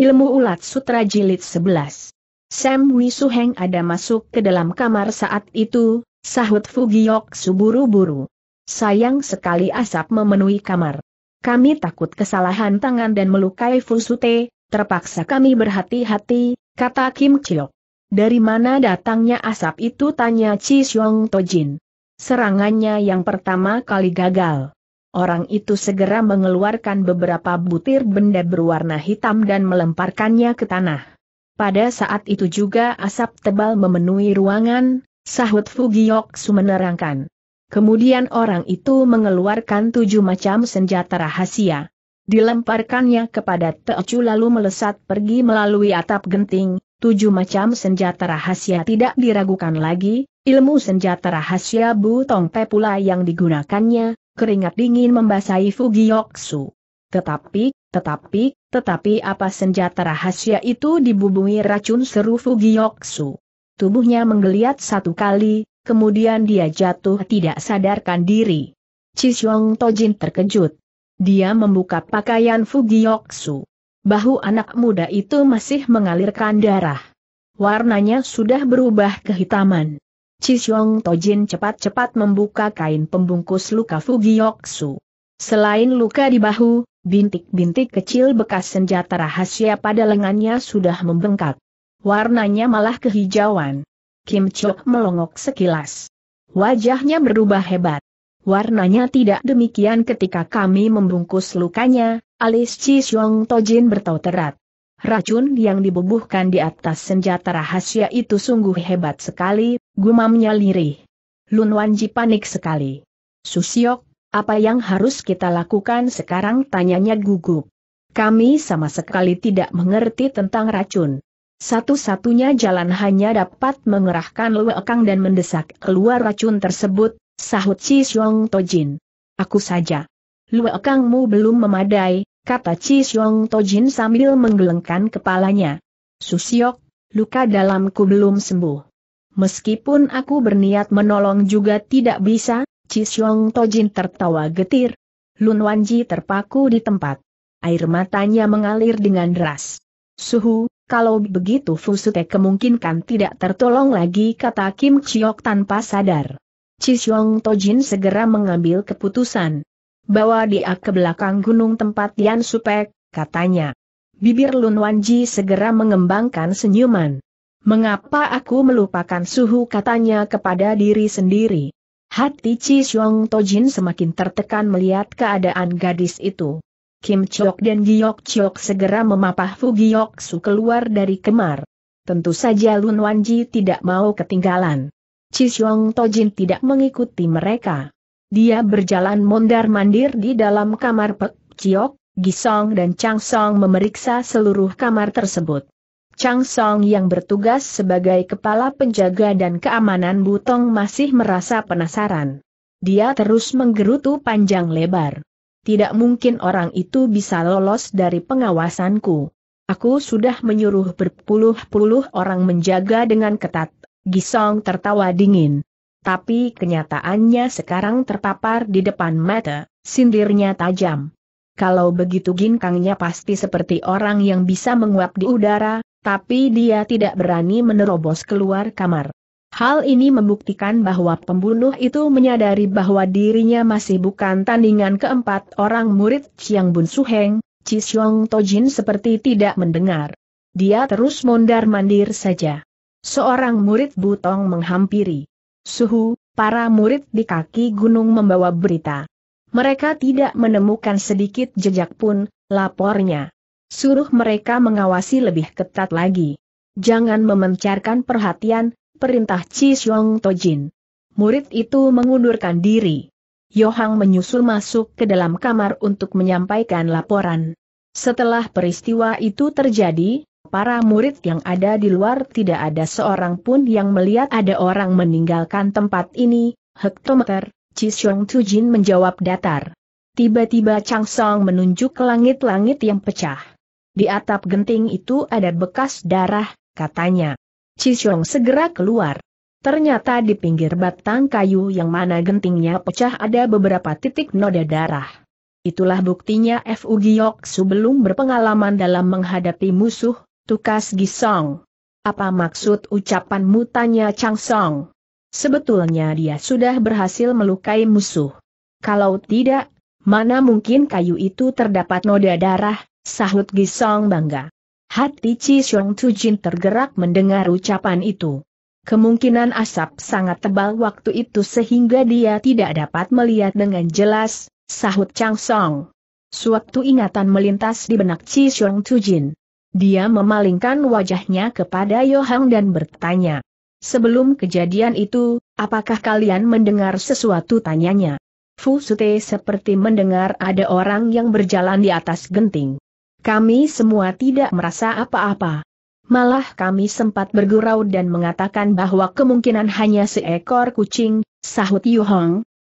Ilmu Ulat Sutra Jilid 11 Sam Wisuheng ada masuk ke dalam kamar saat itu, sahut Fugiok suburu-buru. Sayang sekali asap memenuhi kamar. Kami takut kesalahan tangan dan melukai Fusute, terpaksa kami berhati-hati, kata Kim Chiok. Dari mana datangnya asap itu tanya Chi Xiong Tojin. Serangannya yang pertama kali gagal. Orang itu segera mengeluarkan beberapa butir benda berwarna hitam dan melemparkannya ke tanah. Pada saat itu juga asap tebal memenuhi ruangan, sahut Fugiyoksu menerangkan. Kemudian orang itu mengeluarkan tujuh macam senjata rahasia. Dilemparkannya kepada Teocu lalu melesat pergi melalui atap genting, tujuh macam senjata rahasia tidak diragukan lagi, ilmu senjata rahasia Bu Tongpe pula yang digunakannya, keringat dingin membasahi Fugioksu. Tetapi, tetapi, tetapi apa senjata rahasia itu dibubungi racun seru Fugioksu? Tubuhnya menggeliat satu kali, kemudian dia jatuh tidak sadarkan diri. Cisyong Tojin terkejut. Dia membuka pakaian Fugioksu. Bahu anak muda itu masih mengalirkan darah. Warnanya sudah berubah kehitaman. Chishong Tojin cepat-cepat membuka kain pembungkus luka Fugiyoksu. Selain luka di bahu, bintik-bintik kecil bekas senjata rahasia pada lengannya sudah membengkak. Warnanya malah kehijauan. Kim Chok melongok sekilas. Wajahnya berubah hebat. Warnanya tidak demikian ketika kami membungkus lukanya, alis Chishong Tojin bertauterat. Racun yang dibubuhkan di atas senjata rahasia itu sungguh hebat sekali, gumamnya lirih. Lun Wanji panik sekali. Susiok, apa yang harus kita lakukan sekarang tanyanya gugup. Kami sama sekali tidak mengerti tentang racun. Satu-satunya jalan hanya dapat mengerahkan luekang dan mendesak keluar racun tersebut, sahut Si Xiong Tojin. Aku saja. Luekangmu belum memadai, kata Chi Xiong Tojin sambil menggelengkan kepalanya. Susiok, luka dalamku belum sembuh. Meskipun aku berniat menolong juga tidak bisa, Chi Xiong Tojin tertawa getir. Lun Wanji terpaku di tempat. Air matanya mengalir dengan deras. Suhu, kalau begitu Fusute kemungkinan tidak tertolong lagi kata Kim Chiok tanpa sadar. Chi Xiong Tojin segera mengambil keputusan bawa dia ke belakang gunung tempat Yan Supek, katanya. Bibir Lun Wanji segera mengembangkan senyuman. Mengapa aku melupakan suhu katanya kepada diri sendiri? Hati Chi Xiong Tojin semakin tertekan melihat keadaan gadis itu. Kim Chok dan Giok Chok segera memapah Fu Giok Su keluar dari kemar. Tentu saja Lun Wanji tidak mau ketinggalan. Chi Xiong Tojin tidak mengikuti mereka. Dia berjalan mondar-mandir di dalam kamar Pek Ciok, Gisong dan Chang Song memeriksa seluruh kamar tersebut. Chang Song yang bertugas sebagai kepala penjaga dan keamanan Butong masih merasa penasaran. Dia terus menggerutu panjang lebar. Tidak mungkin orang itu bisa lolos dari pengawasanku. Aku sudah menyuruh berpuluh-puluh orang menjaga dengan ketat. Gisong tertawa dingin tapi kenyataannya sekarang terpapar di depan mata, sindirnya tajam. Kalau begitu ginkangnya pasti seperti orang yang bisa menguap di udara, tapi dia tidak berani menerobos keluar kamar. Hal ini membuktikan bahwa pembunuh itu menyadari bahwa dirinya masih bukan tandingan keempat orang murid Chiang Bun Suheng, To Tojin seperti tidak mendengar. Dia terus mondar-mandir saja. Seorang murid butong menghampiri. Suhu, para murid di kaki gunung membawa berita. Mereka tidak menemukan sedikit jejak pun, lapornya. Suruh mereka mengawasi lebih ketat lagi. Jangan memencarkan perhatian, perintah Chi Xiong Tojin. Murid itu mengundurkan diri. Yohang menyusul masuk ke dalam kamar untuk menyampaikan laporan. Setelah peristiwa itu terjadi, Para murid yang ada di luar tidak ada seorang pun yang melihat ada orang meninggalkan tempat ini, hektometer, Cisyong Tujin menjawab datar. Tiba-tiba Chang Song menunjuk ke langit-langit yang pecah. Di atap genting itu ada bekas darah, katanya. Cisyong segera keluar. Ternyata di pinggir batang kayu yang mana gentingnya pecah ada beberapa titik noda darah. Itulah buktinya Fu Giok sebelum berpengalaman dalam menghadapi musuh, Tukas Gisong. Apa maksud ucapan mutanya, Chang Song? Sebetulnya dia sudah berhasil melukai musuh. Kalau tidak, mana mungkin kayu itu terdapat noda darah, sahut Gisong bangga. Hati Chi Xiong Tujin tergerak mendengar ucapan itu. Kemungkinan asap sangat tebal waktu itu sehingga dia tidak dapat melihat dengan jelas, sahut Chang Song. Suatu ingatan melintas di benak Chi Xiong Tujin. Dia memalingkan wajahnya kepada Yohang dan bertanya. Sebelum kejadian itu, apakah kalian mendengar sesuatu tanyanya? Fu Sute seperti mendengar ada orang yang berjalan di atas genting. Kami semua tidak merasa apa-apa. Malah kami sempat bergurau dan mengatakan bahwa kemungkinan hanya seekor kucing, sahut Yu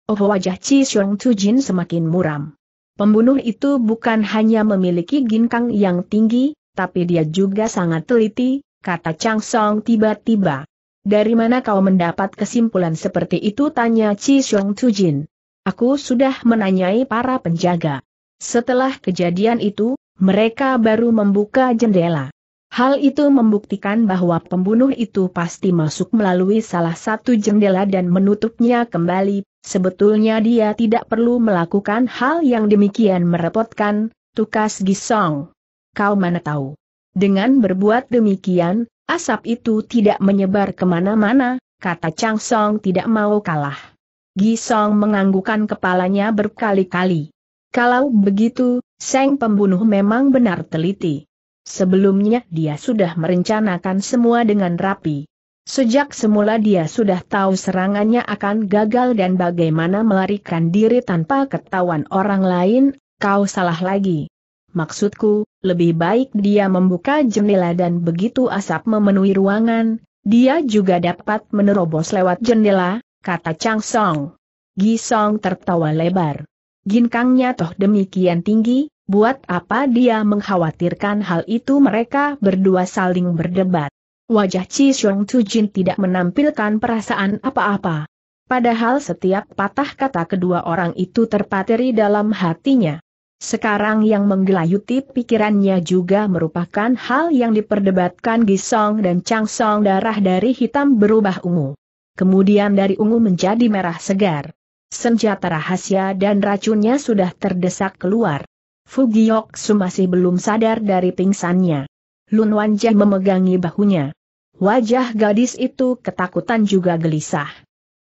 Oh wajah Chi Xiong Jin semakin muram. Pembunuh itu bukan hanya memiliki ginkang yang tinggi, tapi dia juga sangat teliti, kata Chang Song tiba-tiba. Dari mana kau mendapat kesimpulan seperti itu tanya Chi Xiong Tujin. Aku sudah menanyai para penjaga. Setelah kejadian itu, mereka baru membuka jendela. Hal itu membuktikan bahwa pembunuh itu pasti masuk melalui salah satu jendela dan menutupnya kembali. Sebetulnya dia tidak perlu melakukan hal yang demikian merepotkan, tukas Gisong kau mana tahu. Dengan berbuat demikian, asap itu tidak menyebar kemana-mana, kata Chang Song tidak mau kalah. gi Gisong menganggukan kepalanya berkali-kali. Kalau begitu, Seng pembunuh memang benar teliti. Sebelumnya dia sudah merencanakan semua dengan rapi. Sejak semula dia sudah tahu serangannya akan gagal dan bagaimana melarikan diri tanpa ketahuan orang lain, kau salah lagi. Maksudku, lebih baik dia membuka jendela dan begitu asap memenuhi ruangan, dia juga dapat menerobos lewat jendela, kata Chang Song. Gi Song tertawa lebar. Ginkangnya toh demikian tinggi, buat apa dia mengkhawatirkan hal itu mereka berdua saling berdebat. Wajah Chi Xiong Jin tidak menampilkan perasaan apa-apa. Padahal setiap patah kata kedua orang itu terpateri dalam hatinya. Sekarang yang menggelayuti pikirannya juga merupakan hal yang diperdebatkan Gisong dan Changsong darah dari hitam berubah ungu. Kemudian dari ungu menjadi merah segar. Senjata rahasia dan racunnya sudah terdesak keluar. Fugiok Su masih belum sadar dari pingsannya. Lun Wanja memegangi bahunya. Wajah gadis itu ketakutan juga gelisah.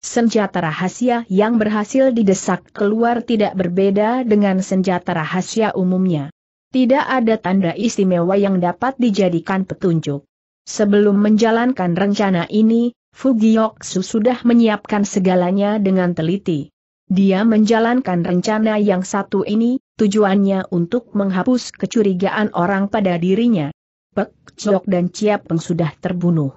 Senjata rahasia yang berhasil didesak keluar tidak berbeda dengan senjata rahasia umumnya. Tidak ada tanda istimewa yang dapat dijadikan petunjuk. Sebelum menjalankan rencana ini, Fugioksu sudah menyiapkan segalanya dengan teliti. Dia menjalankan rencana yang satu ini, tujuannya untuk menghapus kecurigaan orang pada dirinya. Pek Chok dan Ciap Peng sudah terbunuh.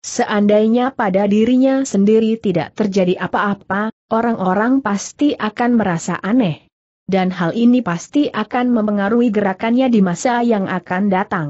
Seandainya pada dirinya sendiri tidak terjadi apa-apa, orang-orang pasti akan merasa aneh. Dan hal ini pasti akan mempengaruhi gerakannya di masa yang akan datang.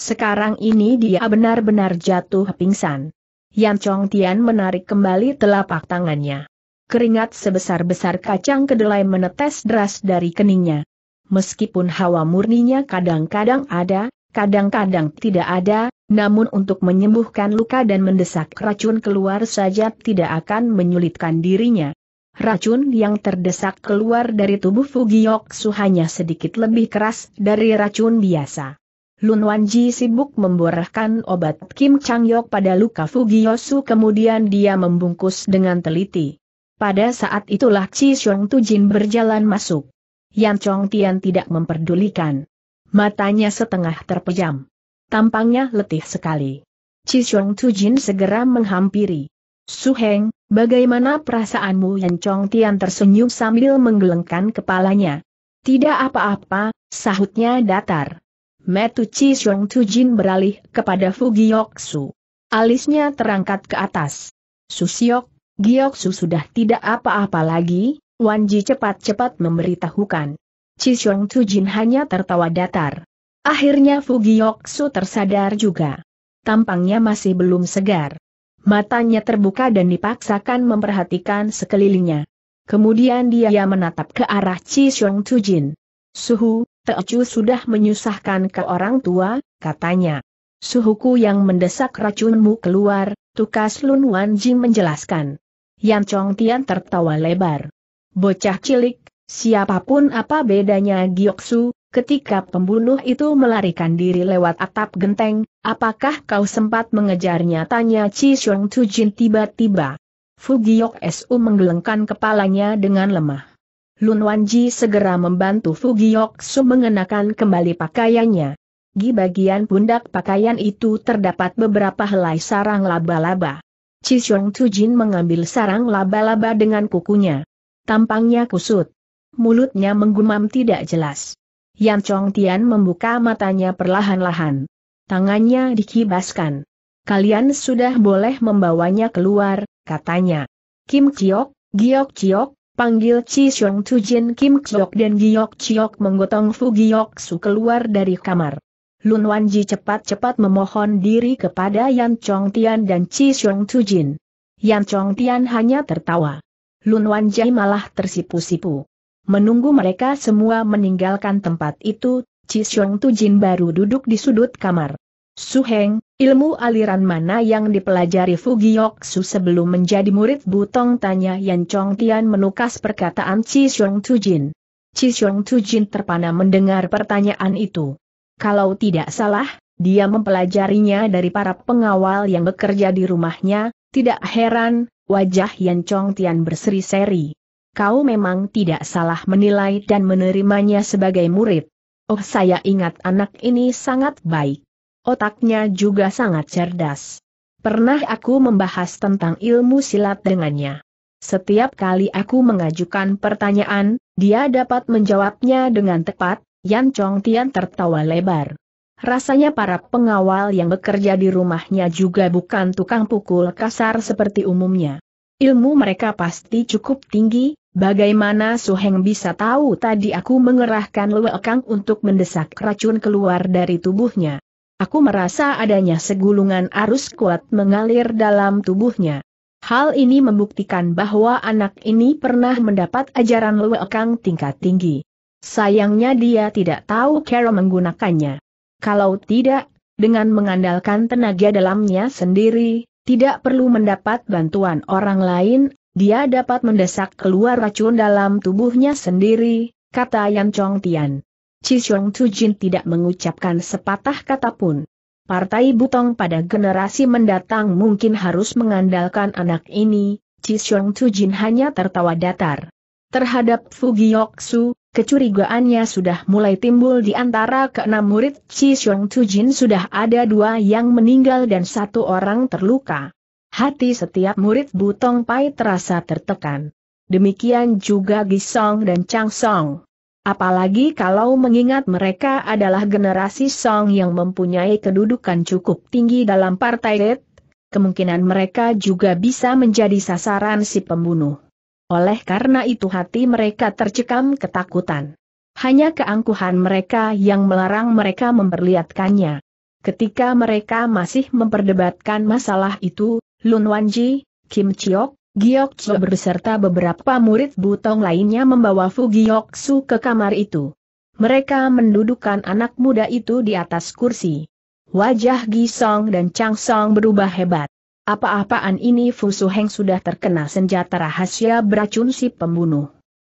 Sekarang ini dia benar-benar jatuh pingsan. Yan Chong Tian menarik kembali telapak tangannya. Keringat sebesar-besar kacang kedelai menetes deras dari keningnya. Meskipun hawa murninya kadang-kadang ada, kadang-kadang tidak ada, namun untuk menyembuhkan luka dan mendesak racun keluar saja tidak akan menyulitkan dirinya. Racun yang terdesak keluar dari tubuh Fugiyoksu hanya sedikit lebih keras dari racun biasa. Lun Wanji sibuk memborahkan obat Kim Chang Yok pada luka Fugiyosu kemudian dia membungkus dengan teliti. Pada saat itulah Chi Xiong Jin berjalan masuk. Yan Chong Tian tidak memperdulikan. Matanya setengah terpejam tampangnya letih sekali. Tu Tujin segera menghampiri. Suheng, bagaimana perasaanmu Yan Chong Tian tersenyum sambil menggelengkan kepalanya. Tidak apa-apa, sahutnya datar. Metu Tu Tujin beralih kepada Fu Fugiyoksu. Alisnya terangkat ke atas. Susiok, Giyoksu sudah tidak apa-apa lagi, Wanji cepat-cepat memberitahukan. Tu Tujin hanya tertawa datar. Akhirnya Fugiyoksu tersadar juga. Tampangnya masih belum segar. Matanya terbuka dan dipaksakan memperhatikan sekelilingnya. Kemudian dia menatap ke arah Chi Xiong Tujin. Suhu, Teochu sudah menyusahkan ke orang tua, katanya. Suhuku yang mendesak racunmu keluar, tukas Lun Wan Jing menjelaskan. Yan Chong Tian tertawa lebar. Bocah cilik, siapapun apa bedanya Gioksu, Ketika pembunuh itu melarikan diri lewat atap genteng, apakah kau sempat mengejarnya? Tanya Chi Xiong Jin tiba-tiba. Giok Su menggelengkan kepalanya dengan lemah. Lun Wanji segera membantu Giok Su mengenakan kembali pakaiannya. Di bagian pundak pakaian itu terdapat beberapa helai sarang laba-laba. Chi Xiong Jin mengambil sarang laba-laba dengan kukunya. Tampangnya kusut. Mulutnya menggumam tidak jelas. Yan Chong Tian membuka matanya perlahan-lahan. Tangannya dikibaskan. Kalian sudah boleh membawanya keluar, katanya. Kim Chiok, Giok Chiok, panggil Chi Xiong Tujin Kim Chiok dan Giok Chiok menggotong Fu Giok Su keluar dari kamar. Lun Wanji cepat-cepat memohon diri kepada Yan Chong Tian dan Chi Xiong Tujin. Yan Chong Tian hanya tertawa. Lun Wanji malah tersipu-sipu. Menunggu mereka semua meninggalkan tempat itu, Cisyong Tujin baru duduk di sudut kamar. Suheng, ilmu aliran mana yang dipelajari Su sebelum menjadi murid Butong tanya Yan Chong Tian menukas perkataan Cisyong Tujin. Cisyong Tujin terpana mendengar pertanyaan itu. Kalau tidak salah, dia mempelajarinya dari para pengawal yang bekerja di rumahnya, tidak heran, wajah Yan Chong Tian berseri-seri kau memang tidak salah menilai dan menerimanya sebagai murid. Oh saya ingat anak ini sangat baik. Otaknya juga sangat cerdas. Pernah aku membahas tentang ilmu silat dengannya. Setiap kali aku mengajukan pertanyaan, dia dapat menjawabnya dengan tepat, Yan Chong Tian tertawa lebar. Rasanya para pengawal yang bekerja di rumahnya juga bukan tukang pukul kasar seperti umumnya. Ilmu mereka pasti cukup tinggi, bagaimana Suheng bisa tahu tadi aku mengerahkan Luekang untuk mendesak racun keluar dari tubuhnya. Aku merasa adanya segulungan arus kuat mengalir dalam tubuhnya. Hal ini membuktikan bahwa anak ini pernah mendapat ajaran Luekang tingkat tinggi. Sayangnya dia tidak tahu cara menggunakannya. Kalau tidak, dengan mengandalkan tenaga dalamnya sendiri, tidak perlu mendapat bantuan orang lain, dia dapat mendesak keluar racun dalam tubuhnya sendiri, kata Yan Chong Tian. Tu Jin tidak mengucapkan sepatah kata pun. Partai Butong pada generasi mendatang mungkin harus mengandalkan anak ini, Tu Jin hanya tertawa datar. Terhadap Fugioksu, Kecurigaannya sudah mulai timbul di antara keenam murid Chi Xiong Jin sudah ada dua yang meninggal dan satu orang terluka. Hati setiap murid Butong Pai terasa tertekan. Demikian juga Gisong dan Chang Song. Apalagi kalau mengingat mereka adalah generasi Song yang mempunyai kedudukan cukup tinggi dalam partai Red, kemungkinan mereka juga bisa menjadi sasaran si pembunuh. Oleh karena itu hati mereka tercekam ketakutan. Hanya keangkuhan mereka yang melarang mereka memperlihatkannya. Ketika mereka masih memperdebatkan masalah itu, Lun Wanji, Kim Chiok, Giok Cho berserta beberapa murid butong lainnya membawa Fu Giok Su ke kamar itu. Mereka mendudukan anak muda itu di atas kursi. Wajah Gi Song dan Chang Song berubah hebat apa-apaan ini Fusu Heng sudah terkena senjata rahasia beracun si pembunuh.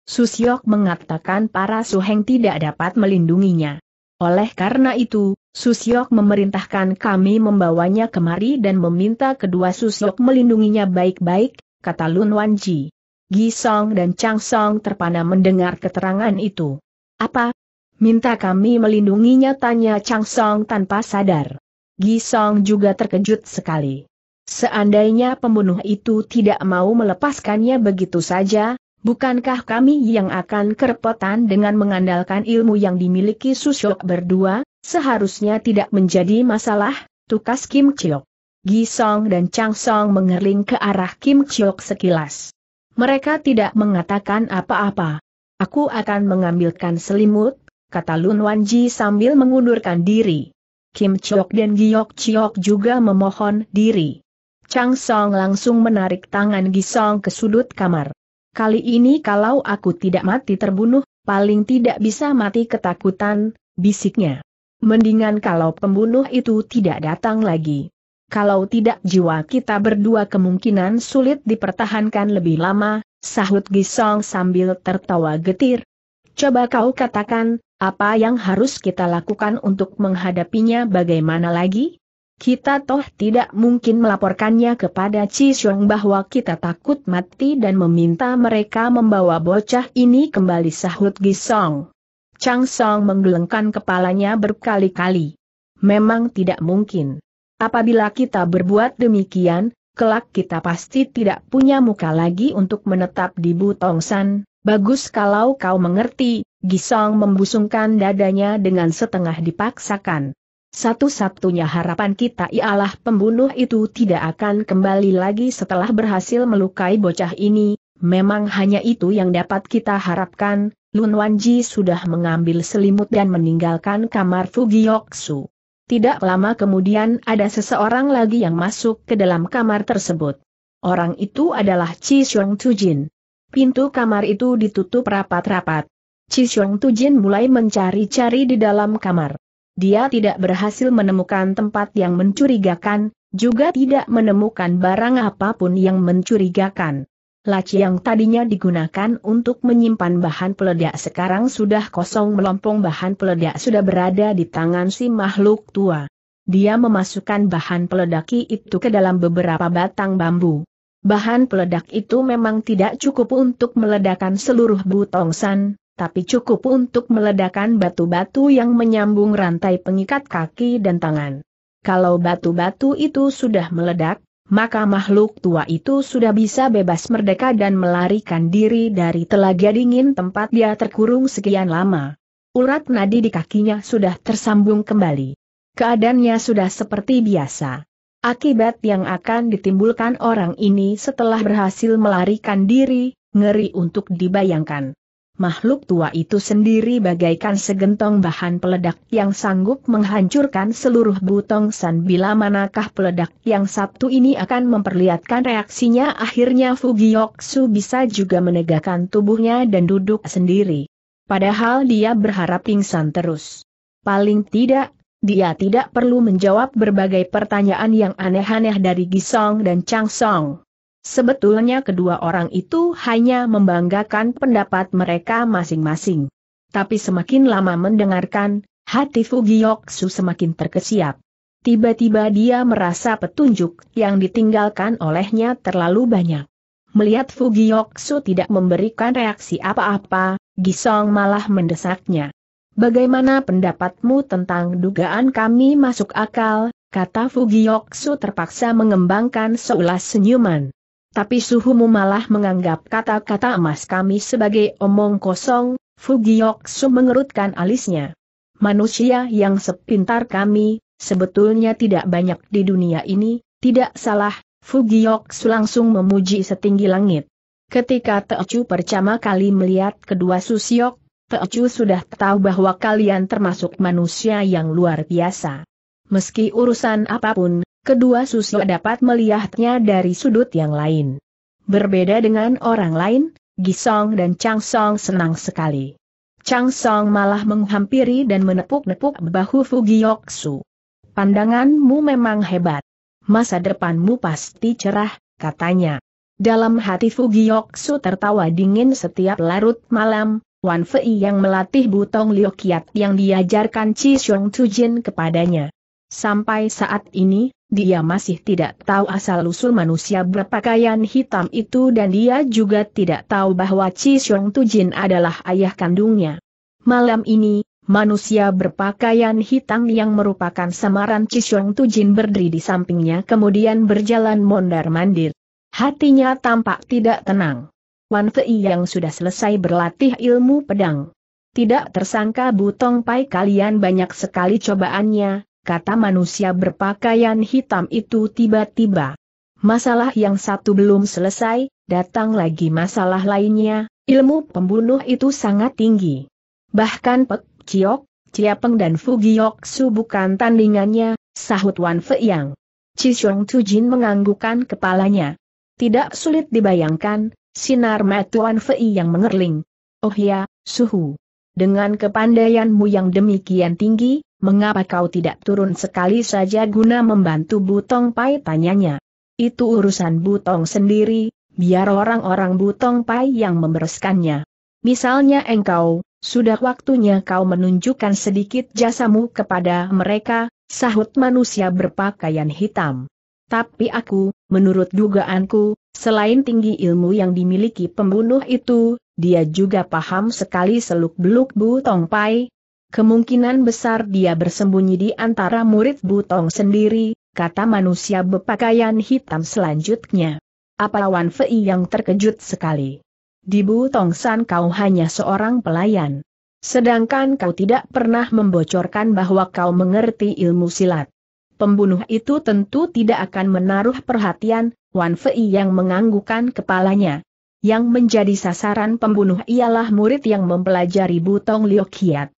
Susyok mengatakan para Suheng tidak dapat melindunginya. Oleh karena itu, Susyok memerintahkan kami membawanya kemari dan meminta kedua Susyok melindunginya baik-baik, kata Lun Wanji. Song dan Chang Song terpana mendengar keterangan itu. Apa? Minta kami melindunginya tanya Chang Song tanpa sadar. Gi Song juga terkejut sekali. Seandainya pembunuh itu tidak mau melepaskannya begitu saja, bukankah kami yang akan kerepotan dengan mengandalkan ilmu yang dimiliki Susyok berdua, seharusnya tidak menjadi masalah, tukas Kim Chiok. Gisong dan Chang Song mengerling ke arah Kim Chiok sekilas. Mereka tidak mengatakan apa-apa. Aku akan mengambilkan selimut, kata Lun Wan Ji sambil mengundurkan diri. Kim Chiok dan Giok Chiok juga memohon diri. Chang Song langsung menarik tangan Gisong ke sudut kamar. Kali ini kalau aku tidak mati terbunuh, paling tidak bisa mati ketakutan, bisiknya. Mendingan kalau pembunuh itu tidak datang lagi. Kalau tidak jiwa kita berdua kemungkinan sulit dipertahankan lebih lama, sahut Gisong sambil tertawa getir. Coba kau katakan, apa yang harus kita lakukan untuk menghadapinya bagaimana lagi? Kita toh tidak mungkin melaporkannya kepada Cisyong bahwa kita takut mati dan meminta mereka membawa bocah ini kembali sahut Gisong. Chang Song menggelengkan kepalanya berkali-kali. Memang tidak mungkin. Apabila kita berbuat demikian, kelak kita pasti tidak punya muka lagi untuk menetap di Butongsan. Bagus kalau kau mengerti, Gisong membusungkan dadanya dengan setengah dipaksakan. Satu-satunya harapan kita ialah pembunuh itu tidak akan kembali lagi setelah berhasil melukai bocah ini, memang hanya itu yang dapat kita harapkan, Lun Wanji sudah mengambil selimut dan meninggalkan kamar Fugioksu. Tidak lama kemudian ada seseorang lagi yang masuk ke dalam kamar tersebut. Orang itu adalah Chi Xiong Tujin. Pintu kamar itu ditutup rapat-rapat. Chi Xiong Tujin mulai mencari-cari di dalam kamar. Dia tidak berhasil menemukan tempat yang mencurigakan, juga tidak menemukan barang apapun yang mencurigakan. Laci yang tadinya digunakan untuk menyimpan bahan peledak sekarang sudah kosong melompong bahan peledak sudah berada di tangan si makhluk tua. Dia memasukkan bahan peledak itu ke dalam beberapa batang bambu. Bahan peledak itu memang tidak cukup untuk meledakkan seluruh butongsan, tapi cukup untuk meledakkan batu-batu yang menyambung rantai pengikat kaki dan tangan. Kalau batu-batu itu sudah meledak, maka makhluk tua itu sudah bisa bebas merdeka dan melarikan diri dari telaga dingin tempat dia terkurung sekian lama. Urat nadi di kakinya sudah tersambung kembali. Keadaannya sudah seperti biasa. Akibat yang akan ditimbulkan orang ini setelah berhasil melarikan diri, ngeri untuk dibayangkan makhluk tua itu sendiri bagaikan segentong bahan peledak yang sanggup menghancurkan seluruh butong san bila manakah peledak yang Sabtu ini akan memperlihatkan reaksinya akhirnya Fugiyoksu bisa juga menegakkan tubuhnya dan duduk sendiri. Padahal dia berharap pingsan terus. Paling tidak, dia tidak perlu menjawab berbagai pertanyaan yang aneh-aneh dari Gisong dan Changsong. Sebetulnya kedua orang itu hanya membanggakan pendapat mereka masing-masing. Tapi semakin lama mendengarkan, hati Fugiyoksu semakin terkesiap. Tiba-tiba dia merasa petunjuk yang ditinggalkan olehnya terlalu banyak. Melihat Fugiyoksu tidak memberikan reaksi apa-apa, Gisong malah mendesaknya. Bagaimana pendapatmu tentang dugaan kami masuk akal, kata Fugiyoksu terpaksa mengembangkan seulas senyuman. Tapi suhumu malah menganggap kata-kata emas kami sebagai omong kosong, Fugioksu mengerutkan alisnya. Manusia yang sepintar kami, sebetulnya tidak banyak di dunia ini, tidak salah, Fugioksu langsung memuji setinggi langit. Ketika Teocu pertama kali melihat kedua Susiok, Teocu sudah tahu bahwa kalian termasuk manusia yang luar biasa. Meski urusan apapun, Kedua susu dapat melihatnya dari sudut yang lain. Berbeda dengan orang lain, Gisong dan Chang Song senang sekali. Chang Song malah menghampiri dan menepuk-nepuk bahu Fugiyoksu. Pandanganmu memang hebat. Masa depanmu pasti cerah, katanya. Dalam hati Fugiyoksu tertawa dingin setiap larut malam, Wan Fei yang melatih butong Liu yang diajarkan Chi Xiong Tujin kepadanya. Sampai saat ini, dia masih tidak tahu asal-usul manusia berpakaian hitam itu dan dia juga tidak tahu bahwa Chi Xiong Tujin adalah ayah kandungnya. Malam ini, manusia berpakaian hitam yang merupakan samaran Chi Xiong Tujin berdiri di sampingnya kemudian berjalan mondar-mandir. Hatinya tampak tidak tenang. Wan Fei yang sudah selesai berlatih ilmu pedang. Tidak tersangka Butong Pai kalian banyak sekali cobaannya, kata manusia berpakaian hitam itu tiba-tiba. Masalah yang satu belum selesai, datang lagi masalah lainnya, ilmu pembunuh itu sangat tinggi. Bahkan Pek Ciok, Ciapeng dan Fugiok Su bukan tandingannya, sahut Wan Feiyang. Cishong Tujin menganggukkan kepalanya. Tidak sulit dibayangkan, sinar mata Wan Fei yang mengerling. Oh ya, suhu. Dengan kepandaianmu yang demikian tinggi, mengapa kau tidak turun sekali saja guna membantu Butong Pai tanyanya. Itu urusan Butong sendiri, biar orang-orang Butong Pai yang membereskannya. Misalnya engkau, sudah waktunya kau menunjukkan sedikit jasamu kepada mereka, sahut manusia berpakaian hitam. Tapi aku, menurut dugaanku, selain tinggi ilmu yang dimiliki pembunuh itu, dia juga paham sekali seluk-beluk Butong Pai, Kemungkinan besar dia bersembunyi di antara murid Butong sendiri, kata manusia berpakaian hitam selanjutnya. Apa Wan Fei yang terkejut sekali. Di Butong San kau hanya seorang pelayan. Sedangkan kau tidak pernah membocorkan bahwa kau mengerti ilmu silat. Pembunuh itu tentu tidak akan menaruh perhatian, Wan Fei yang menganggukkan kepalanya. Yang menjadi sasaran pembunuh ialah murid yang mempelajari Butong Liokiat.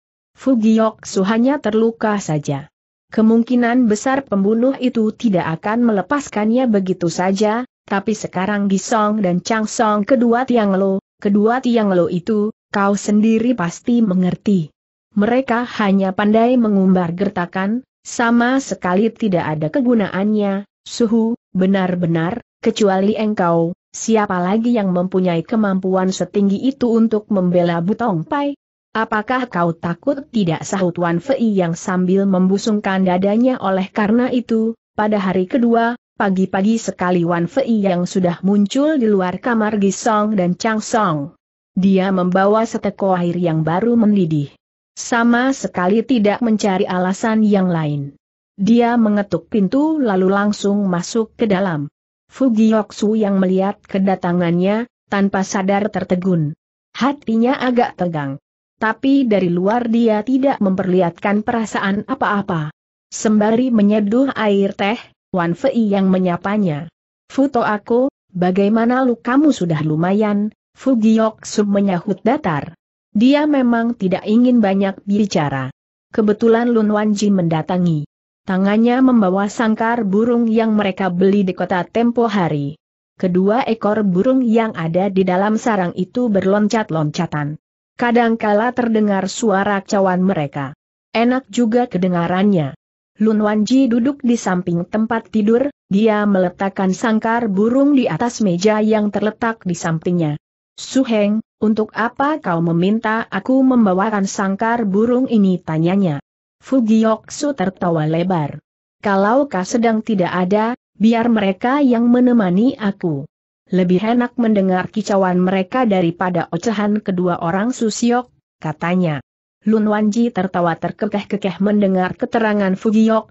Su hanya terluka saja. Kemungkinan besar pembunuh itu tidak akan melepaskannya begitu saja, tapi sekarang Gisong dan Chang Song kedua tiang lo, kedua tiang lo itu, kau sendiri pasti mengerti. Mereka hanya pandai mengumbar gertakan, sama sekali tidak ada kegunaannya, suhu, benar-benar, kecuali engkau, siapa lagi yang mempunyai kemampuan setinggi itu untuk membela Butong Pai? Apakah kau takut tidak sahut Wan Fei yang sambil membusungkan dadanya oleh karena itu, pada hari kedua, pagi-pagi sekali Wan Fei yang sudah muncul di luar kamar Gisong dan Chang Song. Dia membawa seteko air yang baru mendidih. Sama sekali tidak mencari alasan yang lain. Dia mengetuk pintu lalu langsung masuk ke dalam. Fugioksu yang melihat kedatangannya, tanpa sadar tertegun. Hatinya agak tegang tapi dari luar dia tidak memperlihatkan perasaan apa-apa. Sembari menyeduh air teh, Wan Fei yang menyapanya. Futo aku, bagaimana lukamu sudah lumayan, Giok Sub menyahut datar. Dia memang tidak ingin banyak bicara. Kebetulan Lun Wanji mendatangi. Tangannya membawa sangkar burung yang mereka beli di kota tempo hari. Kedua ekor burung yang ada di dalam sarang itu berloncat-loncatan. Kadangkala terdengar suara cawan mereka. Enak juga kedengarannya. Lun Wanji duduk di samping tempat tidur, dia meletakkan sangkar burung di atas meja yang terletak di sampingnya. Suheng, untuk apa kau meminta aku membawakan sangkar burung ini tanyanya. Fugiyoksu tertawa lebar. Kalau kau sedang tidak ada, biar mereka yang menemani aku. Lebih enak mendengar kicauan mereka daripada ocehan kedua orang Susiok, katanya. Lun Wanji tertawa terkekeh-kekeh mendengar keterangan